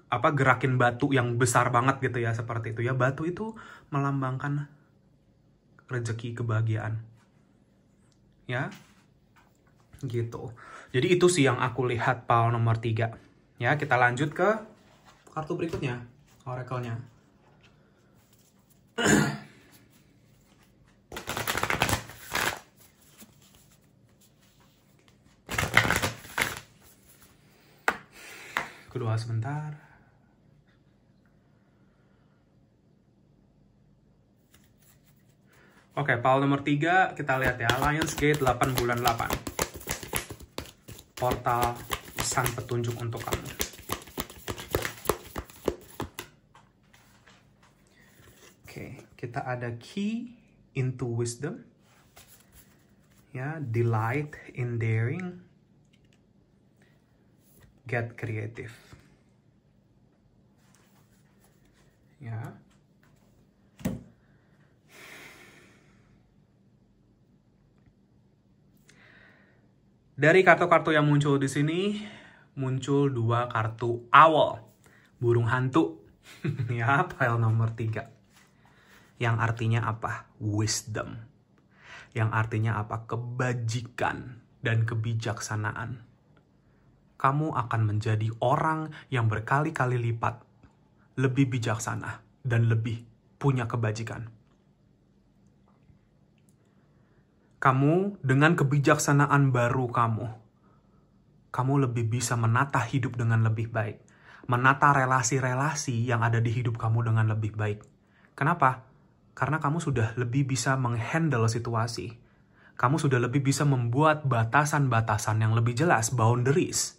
apa gerakin batu yang besar banget gitu ya seperti itu ya. Batu itu melambangkan rezeki kebahagiaan. Ya. Gitu. Jadi itu sih yang aku lihat pal nomor tiga Ya, kita lanjut ke kartu berikutnya, oracle-nya. Kedua sebentar. Oke, pal nomor 3 kita lihat ya, Lions Gate 8 bulan 8. Portal pesan petunjuk untuk kamu. okay, kita ada key into wisdom. Ya, delight in daring. Get creative. Ya. Dari kartu-kartu yang muncul di sini, muncul dua kartu awal. Burung hantu. ya, pile nomor tiga yang artinya apa? Wisdom. Yang artinya apa? Kebajikan dan kebijaksanaan. Kamu akan menjadi orang yang berkali-kali lipat lebih bijaksana dan lebih punya kebajikan. Kamu dengan kebijaksanaan baru kamu, kamu lebih bisa menata hidup dengan lebih baik, menata relasi-relasi yang ada di hidup kamu dengan lebih baik. Kenapa? Karena kamu sudah lebih bisa menghandle situasi. Kamu sudah lebih bisa membuat batasan-batasan yang lebih jelas, boundaries.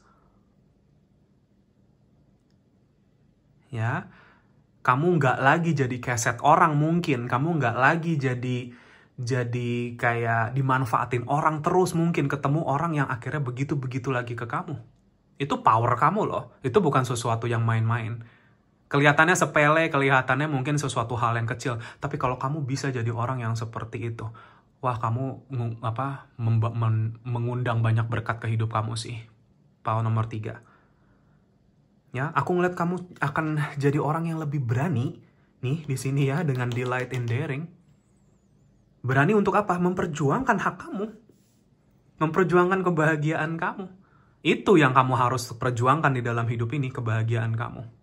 Ya, kamu nggak lagi jadi keset orang mungkin, kamu nggak lagi jadi jadi kayak dimanfaatin orang terus mungkin ketemu orang yang akhirnya begitu-begitu lagi ke kamu. Itu power kamu loh. Itu bukan sesuatu yang main-main Kelihatannya sepele, kelihatannya mungkin sesuatu hal yang kecil, tapi kalau kamu bisa jadi orang yang seperti itu, wah kamu apa mengundang banyak berkat ke hidup kamu sih. Pau nomor tiga. Ya, aku ngeliat kamu akan jadi orang yang lebih berani nih di sini ya dengan delight in daring. Berani untuk apa? Memperjuangkan hak kamu. Memperjuangkan kebahagiaan kamu. Itu yang kamu harus perjuangkan di dalam hidup ini, kebahagiaan kamu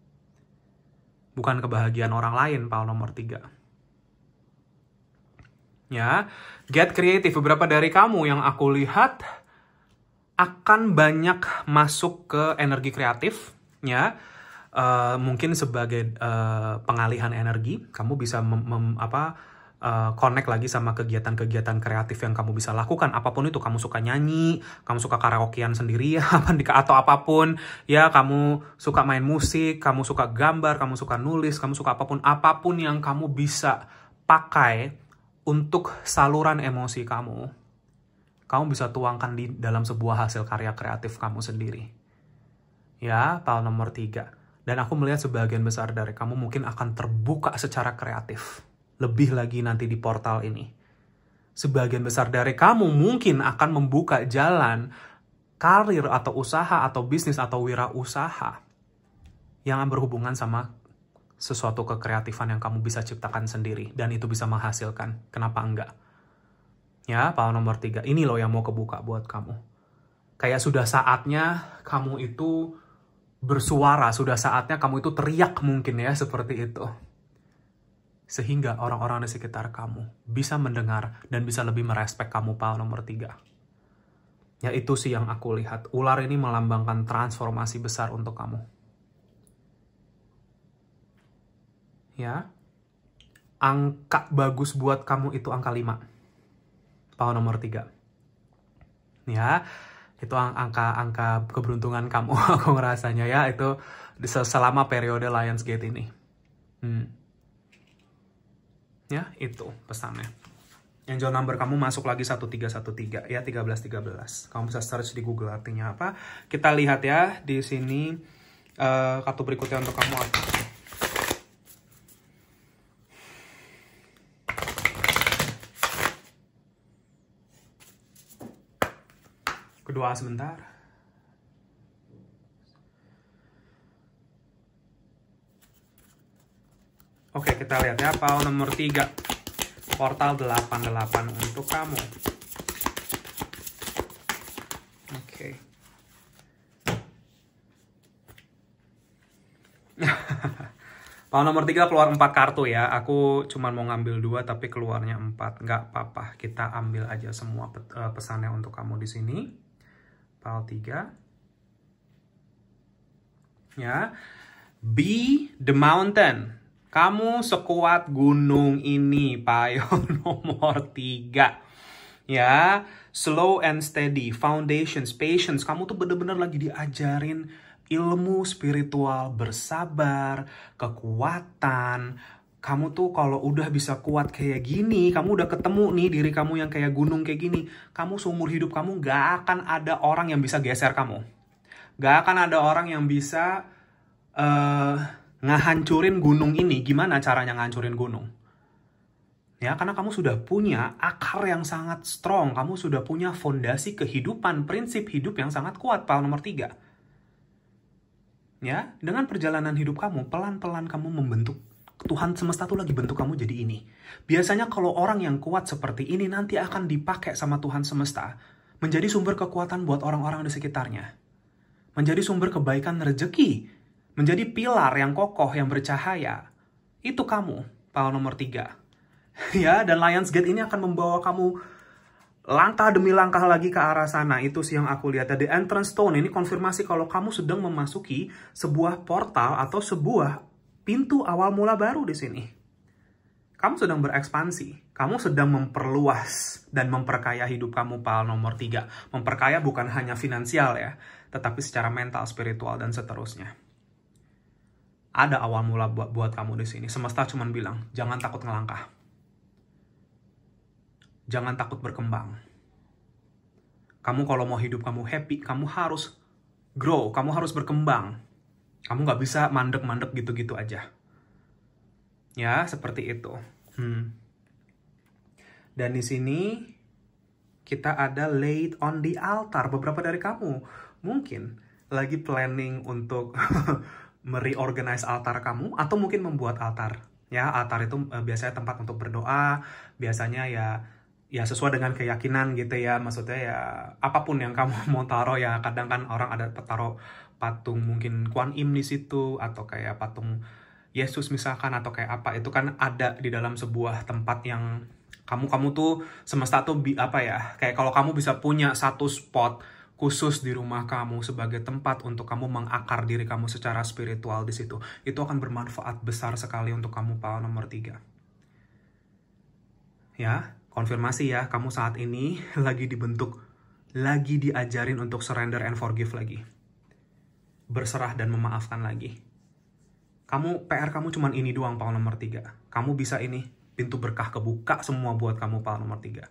bukan kebahagiaan orang lain, pal nomor tiga. Ya, get creative. Beberapa dari kamu yang aku lihat akan banyak masuk ke energi kreatif, ya. Uh, mungkin sebagai uh, pengalihan energi, kamu bisa mem, mem, apa uh, connect lagi sama kegiatan-kegiatan kreatif yang kamu bisa lakukan apapun itu kamu suka nyanyi kamu suka karaokean sendiri atau apapun ya kamu suka main musik kamu suka gambar kamu suka nulis kamu suka apapun apapun yang kamu bisa pakai untuk saluran emosi kamu kamu bisa tuangkan di dalam sebuah hasil karya kreatif kamu sendiri ya pal nomor tiga dan aku melihat sebagian besar dari kamu mungkin akan terbuka secara kreatif lebih lagi nanti di portal ini. Sebagian besar dari kamu mungkin akan membuka jalan karir atau usaha atau bisnis atau wirausaha yang berhubungan sama sesuatu kekreatifan yang kamu bisa ciptakan sendiri dan itu bisa menghasilkan. Kenapa enggak? Ya, paham nomor tiga. Ini loh yang mau kebuka buat kamu. Kayak sudah saatnya kamu itu bersuara, sudah saatnya kamu itu teriak mungkin ya, seperti itu sehingga orang-orang di sekitar kamu bisa mendengar dan bisa lebih merespek kamu pal nomor tiga. Ya itu sih yang aku lihat. Ular ini melambangkan transformasi besar untuk kamu. Ya. Angka bagus buat kamu itu angka 5. Pal nomor 3. Ya. Itu angka-angka keberuntungan kamu aku ngerasanya ya. Itu selama periode Lionsgate ini. Hmm Ya, itu pesannya. yang Angel number kamu masuk lagi 1313 ya 1313. Kamu bisa search di Google artinya apa. Kita lihat ya di sini uh, kartu berikutnya untuk kamu apa. Kedua sebentar. Oke, kita lihat ya. Pau nomor 3. Portal 88 untuk kamu. Oke. Pau nomor 3 keluar 4 kartu ya. Aku cuma mau ngambil 2 tapi keluarnya 4. Nggak apa-apa. Kita ambil aja semua eh, pesannya untuk kamu di sini. Pau 3 ya. Be the mountain. Kamu sekuat gunung ini, payo nomor tiga. Ya, slow and steady, foundations, patience. Kamu tuh bener-bener lagi diajarin ilmu spiritual, bersabar, kekuatan, kamu tuh kalau udah bisa kuat kayak gini, kamu udah ketemu nih diri kamu yang kayak gunung kayak gini, kamu seumur hidup kamu gak akan ada orang yang bisa geser kamu. Gak akan ada orang yang bisa uh, ngehancurin gunung ini, gimana caranya ngancurin gunung? Ya, karena kamu sudah punya akar yang sangat strong, kamu sudah punya fondasi kehidupan, prinsip hidup yang sangat kuat, pal nomor tiga. Ya, dengan perjalanan hidup kamu, pelan-pelan kamu membentuk Tuhan semesta tuh lagi bentuk kamu jadi ini. Biasanya kalau orang yang kuat seperti ini nanti akan dipakai sama Tuhan semesta menjadi sumber kekuatan buat orang-orang di sekitarnya. Menjadi sumber kebaikan rezeki menjadi pilar yang kokoh, yang bercahaya, itu kamu, pal nomor tiga. ya, dan lions gate ini akan membawa kamu langkah demi langkah lagi ke arah sana. Itu sih yang aku lihat. The Entrance Stone ini konfirmasi kalau kamu sedang memasuki sebuah portal atau sebuah pintu awal mula baru di sini. Kamu sedang berekspansi. Kamu sedang memperluas dan memperkaya hidup kamu, pal nomor tiga. Memperkaya bukan hanya finansial ya, tetapi secara mental, spiritual, dan seterusnya. Ada awal mula buat, buat kamu di sini. Semesta cuman bilang, jangan takut ngelangkah. Jangan takut berkembang. Kamu kalau mau hidup kamu happy, kamu harus grow, kamu harus berkembang. Kamu nggak bisa mandek-mandek gitu-gitu aja. Ya, seperti itu. Hmm. Dan di sini kita ada laid on the altar beberapa dari kamu mungkin lagi planning untuk mereorganize altar kamu atau mungkin membuat altar. Ya, altar itu uh, biasanya tempat untuk berdoa, biasanya ya ya sesuai dengan keyakinan gitu ya. Maksudnya ya apapun yang kamu mau taruh ya kadang kan orang ada taruh patung mungkin Kuan Im di situ atau kayak patung Yesus misalkan atau kayak apa itu kan ada di dalam sebuah tempat yang kamu kamu tuh semesta tuh bi, apa ya kayak kalau kamu bisa punya satu spot khusus di rumah kamu sebagai tempat untuk kamu mengakar diri kamu secara spiritual di situ. Itu akan bermanfaat besar sekali untuk kamu pal nomor tiga. Ya, konfirmasi ya, kamu saat ini lagi dibentuk, lagi diajarin untuk surrender and forgive lagi. Berserah dan memaafkan lagi. Kamu, PR kamu cuman ini doang, pal nomor tiga. Kamu bisa ini, pintu berkah kebuka semua buat kamu, pal nomor tiga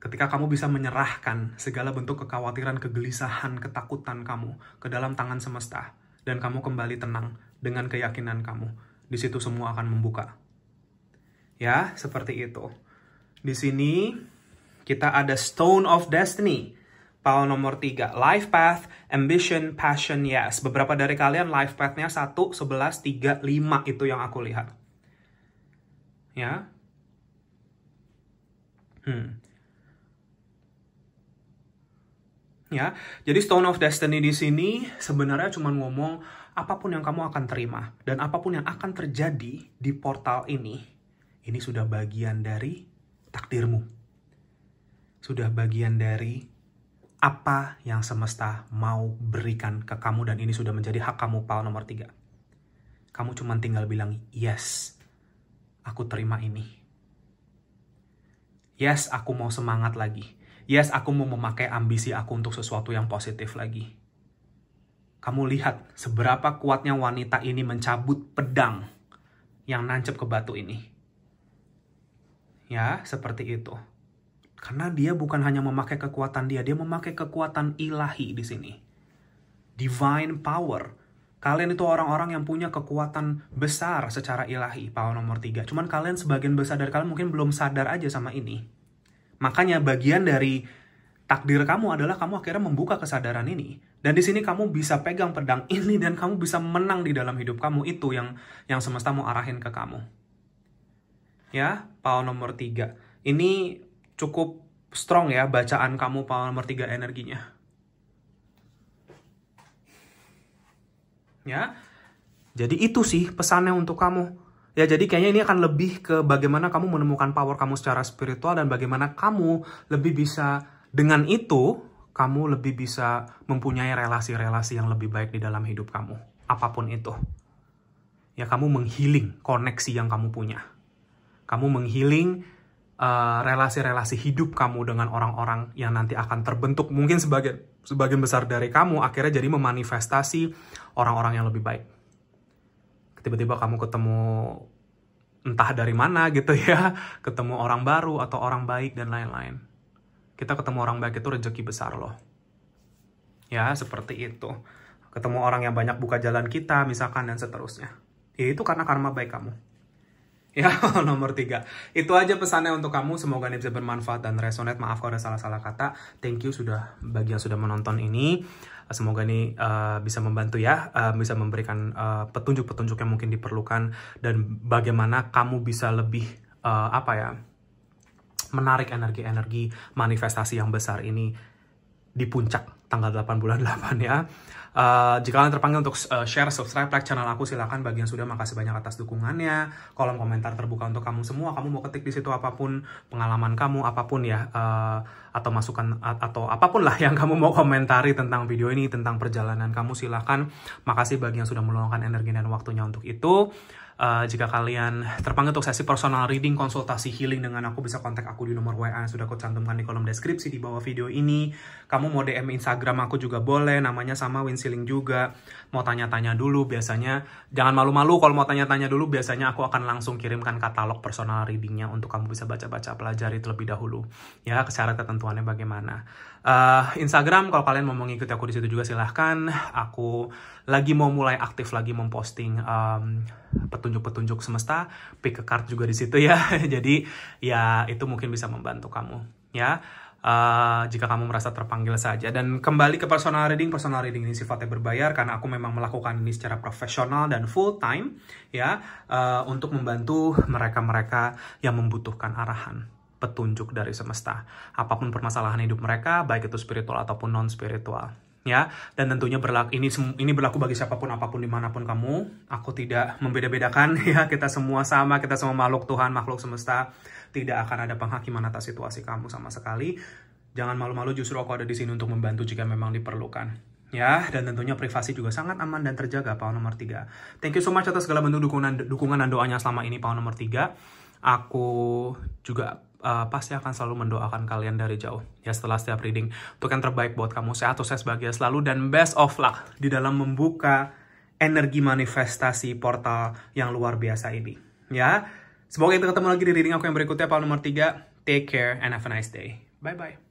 Ketika kamu bisa menyerahkan segala bentuk kekhawatiran, kegelisahan, ketakutan kamu ke dalam tangan semesta, dan kamu kembali tenang dengan keyakinan kamu, di situ semua akan membuka. Ya, seperti itu. Di sini kita ada Stone of Destiny. Pal nomor 3, Life Path, Ambition, Passion, Yes. Beberapa dari kalian life path-nya 1, 11, 3, 5 itu yang aku lihat. Ya. Hmm. ya. Jadi Stone of Destiny di sini sebenarnya cuma ngomong apapun yang kamu akan terima dan apapun yang akan terjadi di portal ini, ini sudah bagian dari takdirmu. Sudah bagian dari apa yang semesta mau berikan ke kamu dan ini sudah menjadi hak kamu pal nomor tiga. Kamu cuma tinggal bilang, yes, aku terima ini. Yes, aku mau semangat lagi yes aku mau memakai ambisi aku untuk sesuatu yang positif lagi. Kamu lihat seberapa kuatnya wanita ini mencabut pedang yang nancep ke batu ini. Ya, seperti itu. Karena dia bukan hanya memakai kekuatan dia, dia memakai kekuatan ilahi di sini. Divine power. Kalian itu orang-orang yang punya kekuatan besar secara ilahi, power nomor tiga. Cuman kalian sebagian besar dari kalian mungkin belum sadar aja sama ini Makanya bagian dari takdir kamu adalah kamu akhirnya membuka kesadaran ini. Dan di sini kamu bisa pegang pedang ini dan kamu bisa menang di dalam hidup kamu itu yang yang semesta mau arahin ke kamu. Ya, pau nomor tiga. Ini cukup strong ya bacaan kamu pau nomor tiga energinya. Ya, jadi itu sih pesannya untuk kamu Ya, jadi kayaknya ini akan lebih ke bagaimana kamu menemukan power kamu secara spiritual dan bagaimana kamu lebih bisa dengan itu kamu lebih bisa mempunyai relasi-relasi yang lebih baik di dalam hidup kamu, apapun itu. Ya, kamu menghiling koneksi yang kamu punya. Kamu menghiling relasi eh, relasi-relasi hidup kamu dengan orang-orang yang nanti akan terbentuk mungkin sebagian sebagian besar dari kamu akhirnya jadi memanifestasi orang-orang yang lebih baik tiba-tiba kamu ketemu entah dari mana gitu ya, ketemu orang baru atau orang baik dan lain-lain. Kita ketemu orang baik itu rezeki besar loh. Ya, seperti itu. Ketemu orang yang banyak buka jalan kita, misalkan, dan seterusnya. Ya, itu karena karma baik kamu. Ya, nomor tiga. Itu aja pesannya untuk kamu. Semoga ini bisa bermanfaat dan resonate. Maaf kalau ada salah-salah kata. Thank you sudah bagi yang sudah menonton ini. Semoga ini uh, bisa membantu ya, uh, bisa memberikan eh, petunjuk-petunjuk uh, yang mungkin diperlukan dan bagaimana kamu bisa lebih uh, apa ya menarik energi-energi manifestasi yang besar ini di puncak tanggal 8 bulan 8 ya. Eh, jika kalian terpanggil untuk uh, share, subscribe, like channel aku silahkan bagi yang sudah makasih banyak atas dukungannya. Kolom komentar terbuka untuk kamu semua. Kamu mau ketik di situ apapun pengalaman kamu, apapun ya uh, atau masukan atau apapun lah yang kamu mau komentari tentang video ini, tentang perjalanan kamu silahkan. Makasih bagi yang sudah meluangkan energi dan waktunya untuk itu. Uh, jika kalian terpanggil untuk sesi personal reading, konsultasi healing dengan aku bisa kontak aku di nomor WA yang sudah aku cantumkan di kolom deskripsi di bawah video ini. Kamu mau DM Instagram aku juga boleh, namanya sama Winsiling juga. Mau tanya-tanya dulu biasanya, jangan malu-malu kalau mau tanya-tanya dulu, biasanya aku akan langsung kirimkan katalog personal readingnya untuk kamu bisa baca-baca pelajari terlebih dahulu. Ya, secara ketentuannya bagaimana. Uh, Instagram kalau kalian mau mengikuti aku di situ juga silahkan. Aku lagi mau mulai aktif lagi memposting um, petunjuk-petunjuk semesta, pick a card juga di situ ya. Jadi ya itu mungkin bisa membantu kamu ya uh, jika kamu merasa terpanggil saja. Dan kembali ke personal reading, personal reading ini sifatnya berbayar karena aku memang melakukan ini secara profesional dan full time ya uh, untuk membantu mereka-mereka yang membutuhkan arahan petunjuk dari semesta. Apapun permasalahan hidup mereka, baik itu spiritual ataupun non spiritual ya dan tentunya berlaku ini ini berlaku bagi siapapun apapun dimanapun kamu aku tidak membeda-bedakan ya kita semua sama kita semua makhluk Tuhan makhluk semesta tidak akan ada penghakiman atas situasi kamu sama sekali. Jangan malu-malu justru aku ada di sini untuk membantu jika memang diperlukan. Ya, dan tentunya privasi juga sangat aman dan terjaga, Pak nomor 3. Thank you so much atas segala bentuk dukungan, dukungan dan doanya selama ini, Pak nomor 3. Aku juga uh, pasti akan selalu mendoakan kalian dari jauh ya setelah setiap reading untuk yang terbaik buat kamu sehat atau sukses bahagia selalu dan best of luck di dalam membuka energi manifestasi portal yang luar biasa ini ya Semoga kita ketemu lagi di reading aku yang berikutnya, Paul nomor 3. Take care and have a nice day. Bye-bye.